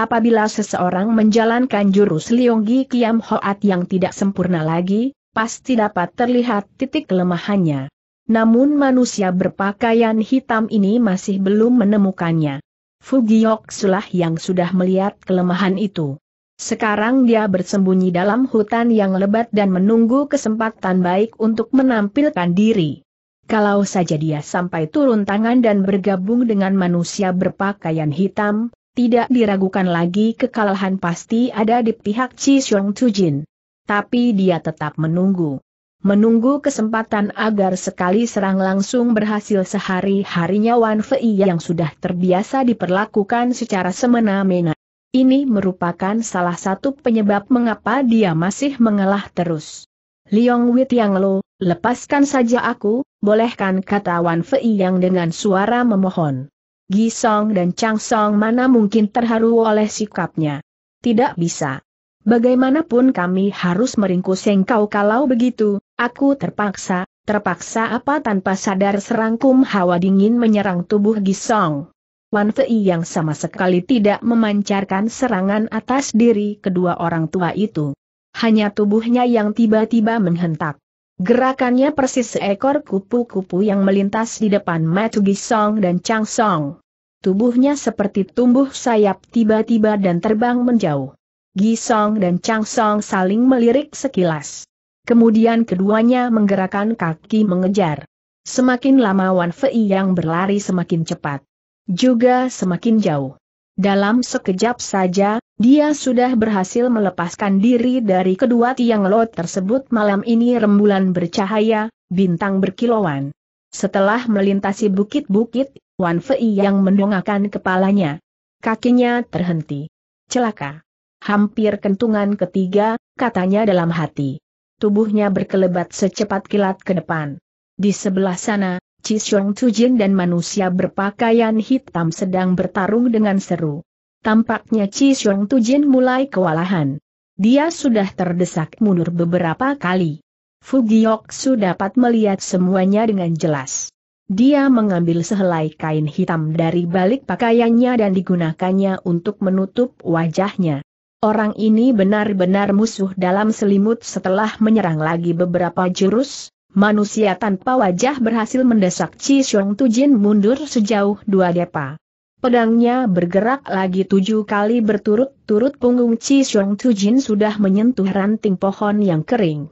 Apabila seseorang menjalankan jurus Liang Kiam Hoat yang tidak sempurna lagi, pasti dapat terlihat titik kelemahannya. Namun manusia berpakaian hitam ini masih belum menemukannya. Fugiok sulah yang sudah melihat kelemahan itu. Sekarang dia bersembunyi dalam hutan yang lebat dan menunggu kesempatan baik untuk menampilkan diri. Kalau saja dia sampai turun tangan dan bergabung dengan manusia berpakaian hitam, tidak diragukan lagi kekalahan pasti ada di pihak Chi Xiong Tujin. Tapi dia tetap menunggu menunggu kesempatan agar sekali serang langsung berhasil sehari-harinya Wan Fei yang sudah terbiasa diperlakukan secara semena-mena. Ini merupakan salah satu penyebab mengapa dia masih mengalah terus. Liong Wit Yang Lo, lepaskan saja aku, bolehkan kata Wan Fei yang dengan suara memohon. Gisong dan Chang Song mana mungkin terharu oleh sikapnya. Tidak bisa. Bagaimanapun kami harus meringkus engkau kalau begitu, Aku terpaksa, terpaksa apa tanpa sadar serangkum hawa dingin menyerang tubuh Gisong. Wan Fei yang sama sekali tidak memancarkan serangan atas diri kedua orang tua itu. Hanya tubuhnya yang tiba-tiba menghentak. Gerakannya persis seekor kupu-kupu yang melintas di depan Matu Gisong dan Chang Song. Tubuhnya seperti tumbuh sayap tiba-tiba dan terbang menjauh. Gisong dan Chang Song saling melirik sekilas. Kemudian keduanya menggerakkan kaki mengejar. Semakin lama Wan Fei yang berlari semakin cepat. Juga semakin jauh. Dalam sekejap saja, dia sudah berhasil melepaskan diri dari kedua tiang lot tersebut malam ini rembulan bercahaya, bintang berkilauan. Setelah melintasi bukit-bukit, Wan Fei yang mendongakkan kepalanya. Kakinya terhenti. Celaka. Hampir kentungan ketiga, katanya dalam hati tubuhnya berkelebat secepat kilat ke depan. Di sebelah sana, Chisong Tujin dan manusia berpakaian hitam sedang bertarung dengan seru. Tampaknya Chisong Tujin mulai kewalahan. Dia sudah terdesak mundur beberapa kali. sudah dapat melihat semuanya dengan jelas. Dia mengambil sehelai kain hitam dari balik pakaiannya dan digunakannya untuk menutup wajahnya. Orang ini benar-benar musuh dalam selimut setelah menyerang lagi beberapa jurus, manusia tanpa wajah berhasil mendesak Chi Xiong Tujin mundur sejauh dua depa. Pedangnya bergerak lagi tujuh kali berturut-turut punggung Chi Xiong Tujin sudah menyentuh ranting pohon yang kering.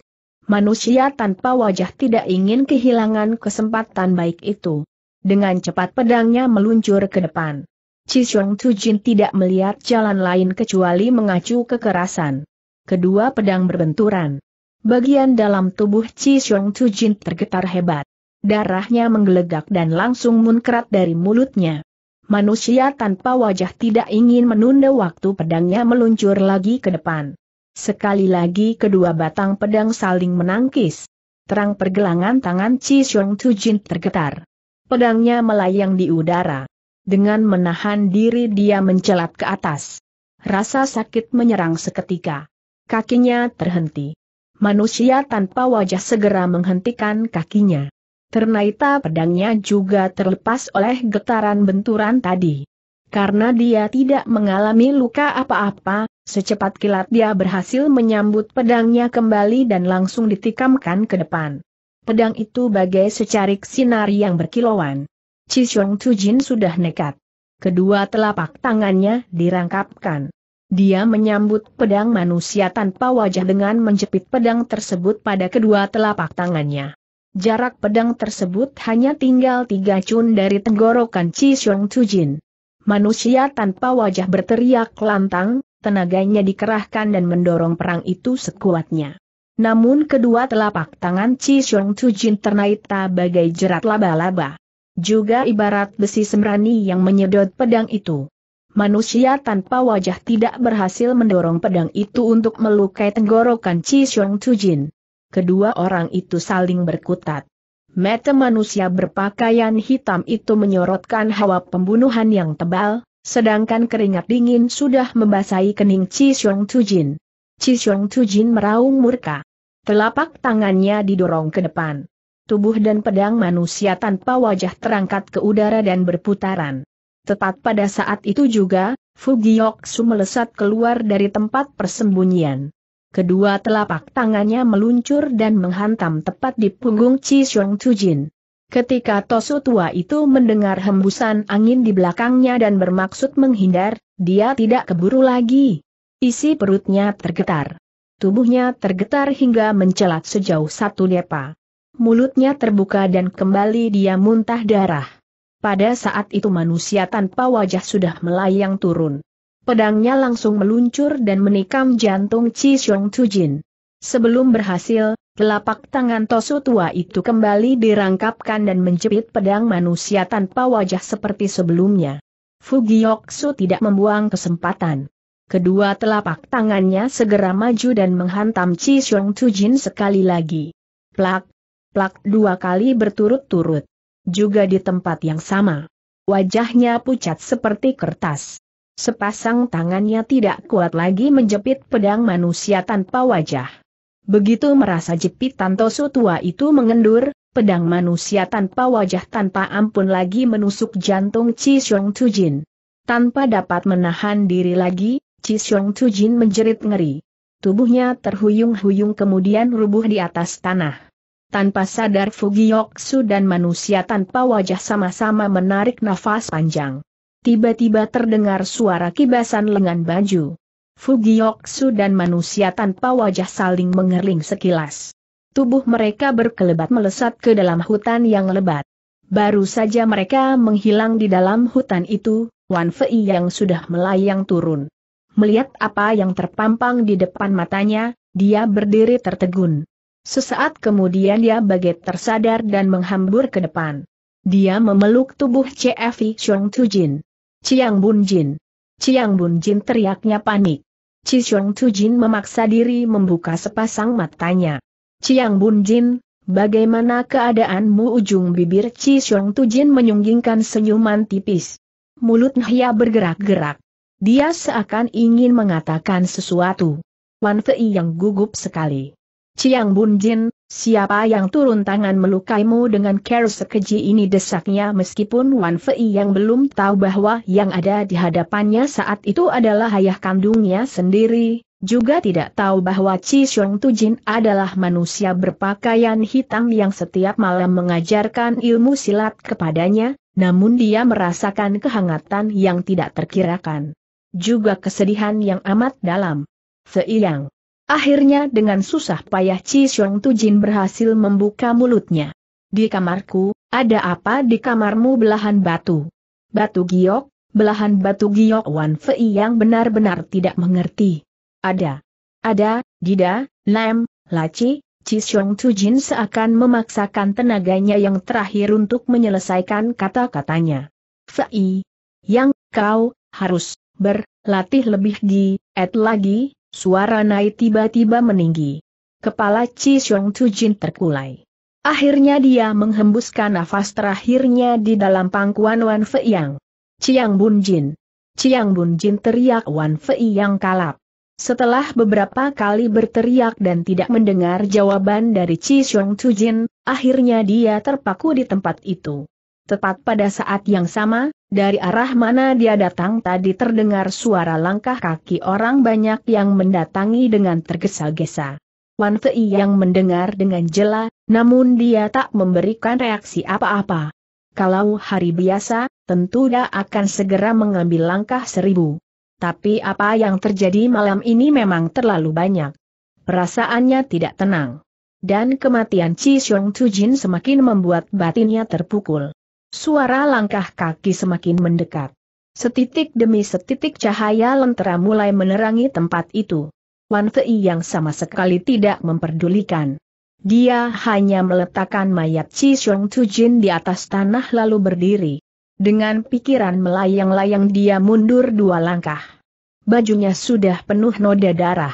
Manusia tanpa wajah tidak ingin kehilangan kesempatan baik itu. Dengan cepat pedangnya meluncur ke depan. Chisung Tujin tidak melihat jalan lain kecuali mengacu kekerasan. Kedua pedang berbenturan. Bagian dalam tubuh Chisung Tujin tergetar hebat. Darahnya menggelegak dan langsung munkrat dari mulutnya. Manusia tanpa wajah tidak ingin menunda waktu pedangnya meluncur lagi ke depan. Sekali lagi kedua batang pedang saling menangkis. Terang pergelangan tangan Chisung Tujin tergetar. Pedangnya melayang di udara. Dengan menahan diri dia mencelat ke atas. Rasa sakit menyerang seketika. Kakinya terhenti. Manusia tanpa wajah segera menghentikan kakinya. Ternaita pedangnya juga terlepas oleh getaran benturan tadi. Karena dia tidak mengalami luka apa-apa, Secepat kilat dia berhasil menyambut pedangnya kembali dan langsung ditikamkan ke depan. Pedang itu bagai secarik sinar yang berkilauan. Chisong Tujin sudah nekat. Kedua telapak tangannya dirangkapkan. Dia menyambut pedang manusia tanpa wajah dengan menjepit pedang tersebut pada kedua telapak tangannya. Jarak pedang tersebut hanya tinggal tiga cun dari tenggorokan Chisong Tujin. Manusia tanpa wajah berteriak lantang, tenaganya dikerahkan dan mendorong perang itu sekuatnya. Namun kedua telapak tangan Chi Xiong Tujin ternaita bagai jerat laba-laba juga ibarat besi semrani yang menyedot pedang itu. Manusia tanpa wajah tidak berhasil mendorong pedang itu untuk melukai tenggorokan Chi Xiong Tujin. Kedua orang itu saling berkutat. Mata manusia berpakaian hitam itu menyorotkan hawa pembunuhan yang tebal, sedangkan keringat dingin sudah membasahi kening Chi Xiong Tujin. Chi Xiong Tujin meraung murka. Telapak tangannya didorong ke depan tubuh dan pedang manusia tanpa wajah terangkat ke udara dan berputaran. Tepat pada saat itu juga, Fugiyoksu melesat keluar dari tempat persembunyian. Kedua telapak tangannya meluncur dan menghantam tepat di punggung Chi Xiong Tujin. Ketika Tosu tua itu mendengar hembusan angin di belakangnya dan bermaksud menghindar, dia tidak keburu lagi. Isi perutnya tergetar. Tubuhnya tergetar hingga mencelat sejauh satu depa mulutnya terbuka dan kembali dia muntah darah. Pada saat itu manusia tanpa wajah sudah melayang turun. Pedangnya langsung meluncur dan menikam jantung Chi Xiong Tujin. Sebelum berhasil, telapak tangan Tosu tua itu kembali dirangkapkan dan menjepit pedang manusia tanpa wajah seperti sebelumnya. Fugioksu tidak membuang kesempatan. Kedua telapak tangannya segera maju dan menghantam Chi Xiong Tujin sekali lagi. Plak, plak dua kali berturut-turut. Juga di tempat yang sama. Wajahnya pucat seperti kertas. Sepasang tangannya tidak kuat lagi menjepit pedang manusia tanpa wajah. Begitu merasa Tanto Su tua itu mengendur, pedang manusia tanpa wajah tanpa ampun lagi menusuk jantung Chi Xiong Jin. Tanpa dapat menahan diri lagi, Chi Xiong Jin menjerit ngeri. Tubuhnya terhuyung-huyung kemudian rubuh di atas tanah tanpa sadar Fugioksu dan manusia tanpa wajah sama-sama menarik nafas panjang. Tiba-tiba terdengar suara kibasan lengan baju. Fugioksu dan manusia tanpa wajah saling mengerling sekilas. Tubuh mereka berkelebat melesat ke dalam hutan yang lebat. Baru saja mereka menghilang di dalam hutan itu, Wan Fei yang sudah melayang turun. Melihat apa yang terpampang di depan matanya, dia berdiri tertegun. Sesaat kemudian dia bagai tersadar dan menghambur ke depan. Dia memeluk tubuh CFI Chong Tujin. Ciang Bun Jin. Chiang Bun Jin teriaknya panik. Chi Tujin memaksa diri membuka sepasang matanya. Ciang Bun Jin, bagaimana keadaanmu ujung bibir Chi Tujin menyunggingkan senyuman tipis. Mulut Nhya bergerak-gerak. Dia seakan ingin mengatakan sesuatu. Wan Fei yang gugup sekali. Ciang Bunjin, siapa yang turun tangan melukaimu dengan care sekeji ini desaknya meskipun Wan Fei yang belum tahu bahwa yang ada di hadapannya saat itu adalah ayah kandungnya sendiri, juga tidak tahu bahwa Chi Xiong Tujin adalah manusia berpakaian hitam yang setiap malam mengajarkan ilmu silat kepadanya, namun dia merasakan kehangatan yang tidak terkirakan. Juga kesedihan yang amat dalam. Seiyang. Akhirnya dengan susah payah Chi Xiong Jin berhasil membuka mulutnya. Di kamarku, ada apa di kamarmu belahan batu? Batu giok, belahan batu giok Wan Fei yang benar-benar tidak mengerti. Ada. Ada, Dida, lem, Laci, Chi Xiong Jin seakan memaksakan tenaganya yang terakhir untuk menyelesaikan kata-katanya. Fei, yang kau harus berlatih lebih giat lagi, Suara naik tiba-tiba meninggi. Kepala Chi Xiong Jin terkulai. Akhirnya dia menghembuskan nafas terakhirnya di dalam pangkuan Wan Fei Yang. Chiang Bun Jin. Chiang Bun Jin teriak Wan Fei Yang kalap. Setelah beberapa kali berteriak dan tidak mendengar jawaban dari Chi Xiong Jin, akhirnya dia terpaku di tempat itu. Tepat pada saat yang sama, dari arah mana dia datang tadi terdengar suara langkah kaki orang banyak yang mendatangi dengan tergesa-gesa. Wan Fei yang mendengar dengan jela, namun dia tak memberikan reaksi apa-apa. Kalau hari biasa, tentu dia akan segera mengambil langkah seribu. Tapi apa yang terjadi malam ini memang terlalu banyak. Perasaannya tidak tenang. Dan kematian Chi Xiong Jin semakin membuat batinnya terpukul. Suara langkah kaki semakin mendekat. Setitik demi setitik cahaya lentera mulai menerangi tempat itu. Wan Fei yang sama sekali tidak memperdulikan. Dia hanya meletakkan mayat Chi Xiong Tujin di atas tanah lalu berdiri. Dengan pikiran melayang-layang dia mundur dua langkah. Bajunya sudah penuh noda darah.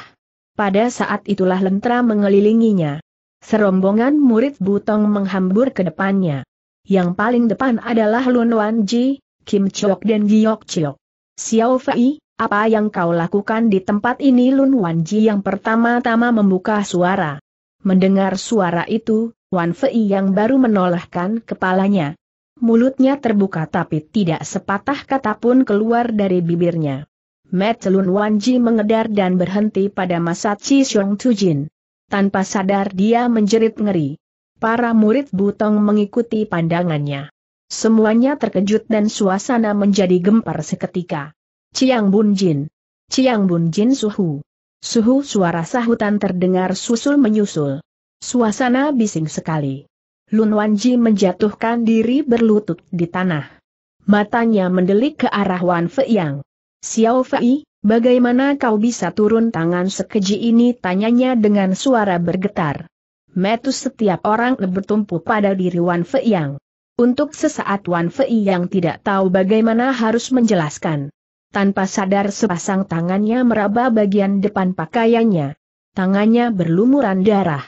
Pada saat itulah lentera mengelilinginya. Serombongan murid Butong menghambur ke depannya yang paling depan adalah Lun Wan Ji, Kim Chok dan Giok Chok. Xiao Fei, apa yang kau lakukan di tempat ini Lun Wan Ji yang pertama-tama membuka suara. Mendengar suara itu, Wan Fei yang baru menolehkan kepalanya. Mulutnya terbuka tapi tidak sepatah kata pun keluar dari bibirnya. Matt Lun Wan Ji mengedar dan berhenti pada masa Chi Xiong Jin, Tanpa sadar dia menjerit ngeri. Para murid Butong mengikuti pandangannya. Semuanya terkejut dan suasana menjadi gempar seketika. Ciang Bun Jin. Ciang Bun Jin Suhu. Suhu suara sahutan terdengar susul menyusul. Suasana bising sekali. Lun Wanji menjatuhkan diri berlutut di tanah. Matanya mendelik ke arah Wan Feiyang. Xiao Fei, Bagaimana kau bisa turun tangan sekeji ini? Tanyanya dengan suara bergetar metu setiap orang bertumpu pada diri Wan Fei Yang. Untuk sesaat Wan Fei Yang tidak tahu bagaimana harus menjelaskan. Tanpa sadar sepasang tangannya meraba bagian depan pakaiannya. Tangannya berlumuran darah.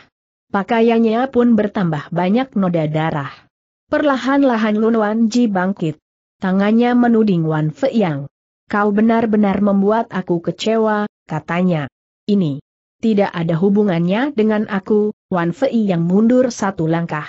Pakaiannya pun bertambah banyak noda darah. Perlahan-lahan Lun Wan Ji bangkit. Tangannya menuding Wan Fei Yang. Kau benar-benar membuat aku kecewa, katanya. Ini tidak ada hubungannya dengan aku, Wan Fei yang mundur satu langkah.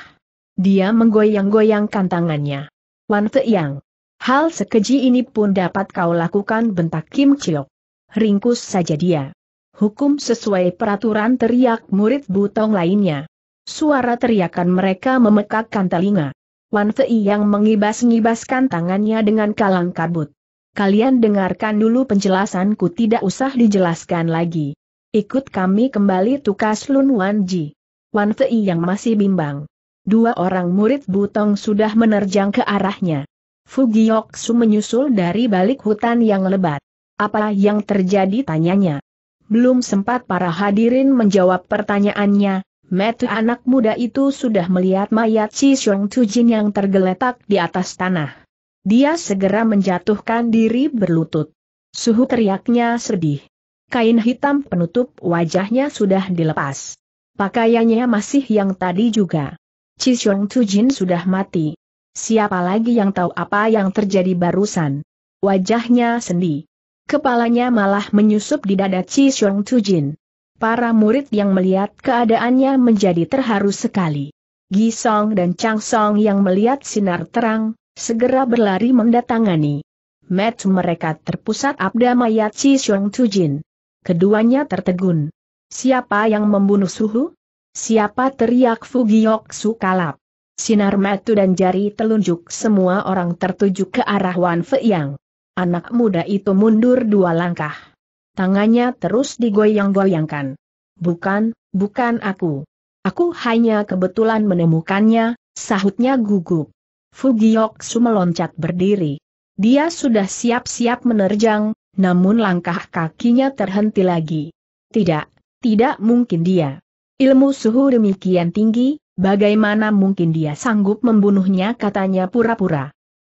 Dia menggoyang-goyangkan tangannya. Wan Fei yang. Hal sekeji ini pun dapat kau lakukan bentak Kim Chiok. Ringkus saja dia. Hukum sesuai peraturan teriak murid butong lainnya. Suara teriakan mereka memekakkan telinga. Wan Fei yang mengibas-ngibaskan tangannya dengan kalang kabut. Kalian dengarkan dulu penjelasanku tidak usah dijelaskan lagi. Ikut kami kembali tukas Lun Wan Ji. Wan Tei yang masih bimbang. Dua orang murid Butong sudah menerjang ke arahnya. Fugiyoksu menyusul dari balik hutan yang lebat. Apa yang terjadi tanyanya. Belum sempat para hadirin menjawab pertanyaannya, metu anak muda itu sudah melihat mayat Si Xiong Tujin yang tergeletak di atas tanah. Dia segera menjatuhkan diri berlutut. Suhu teriaknya sedih. Kain hitam penutup wajahnya sudah dilepas. Pakaiannya masih yang tadi juga. Chisong Tujin sudah mati. Siapa lagi yang tahu apa yang terjadi barusan? Wajahnya sendi. Kepalanya malah menyusup di dada Chisong Tujin. Para murid yang melihat keadaannya menjadi terharu sekali. Gisong dan Chang Song yang melihat sinar terang, segera berlari mendatangani. Met mereka terpusat abda mayat Chi Xiong Tujin. Keduanya tertegun. Siapa yang membunuh Suhu? Siapa teriak Fugiok Sukalap? Sinar mata dan jari telunjuk semua orang tertuju ke arah Wan Feiyang. Anak muda itu mundur dua langkah. Tangannya terus digoyang-goyangkan. Bukan, bukan aku. Aku hanya kebetulan menemukannya, sahutnya gugup. Fugiok Su meloncat berdiri. Dia sudah siap-siap menerjang, namun langkah kakinya terhenti lagi. Tidak, tidak mungkin dia. Ilmu suhu demikian tinggi, bagaimana mungkin dia sanggup membunuhnya katanya pura-pura.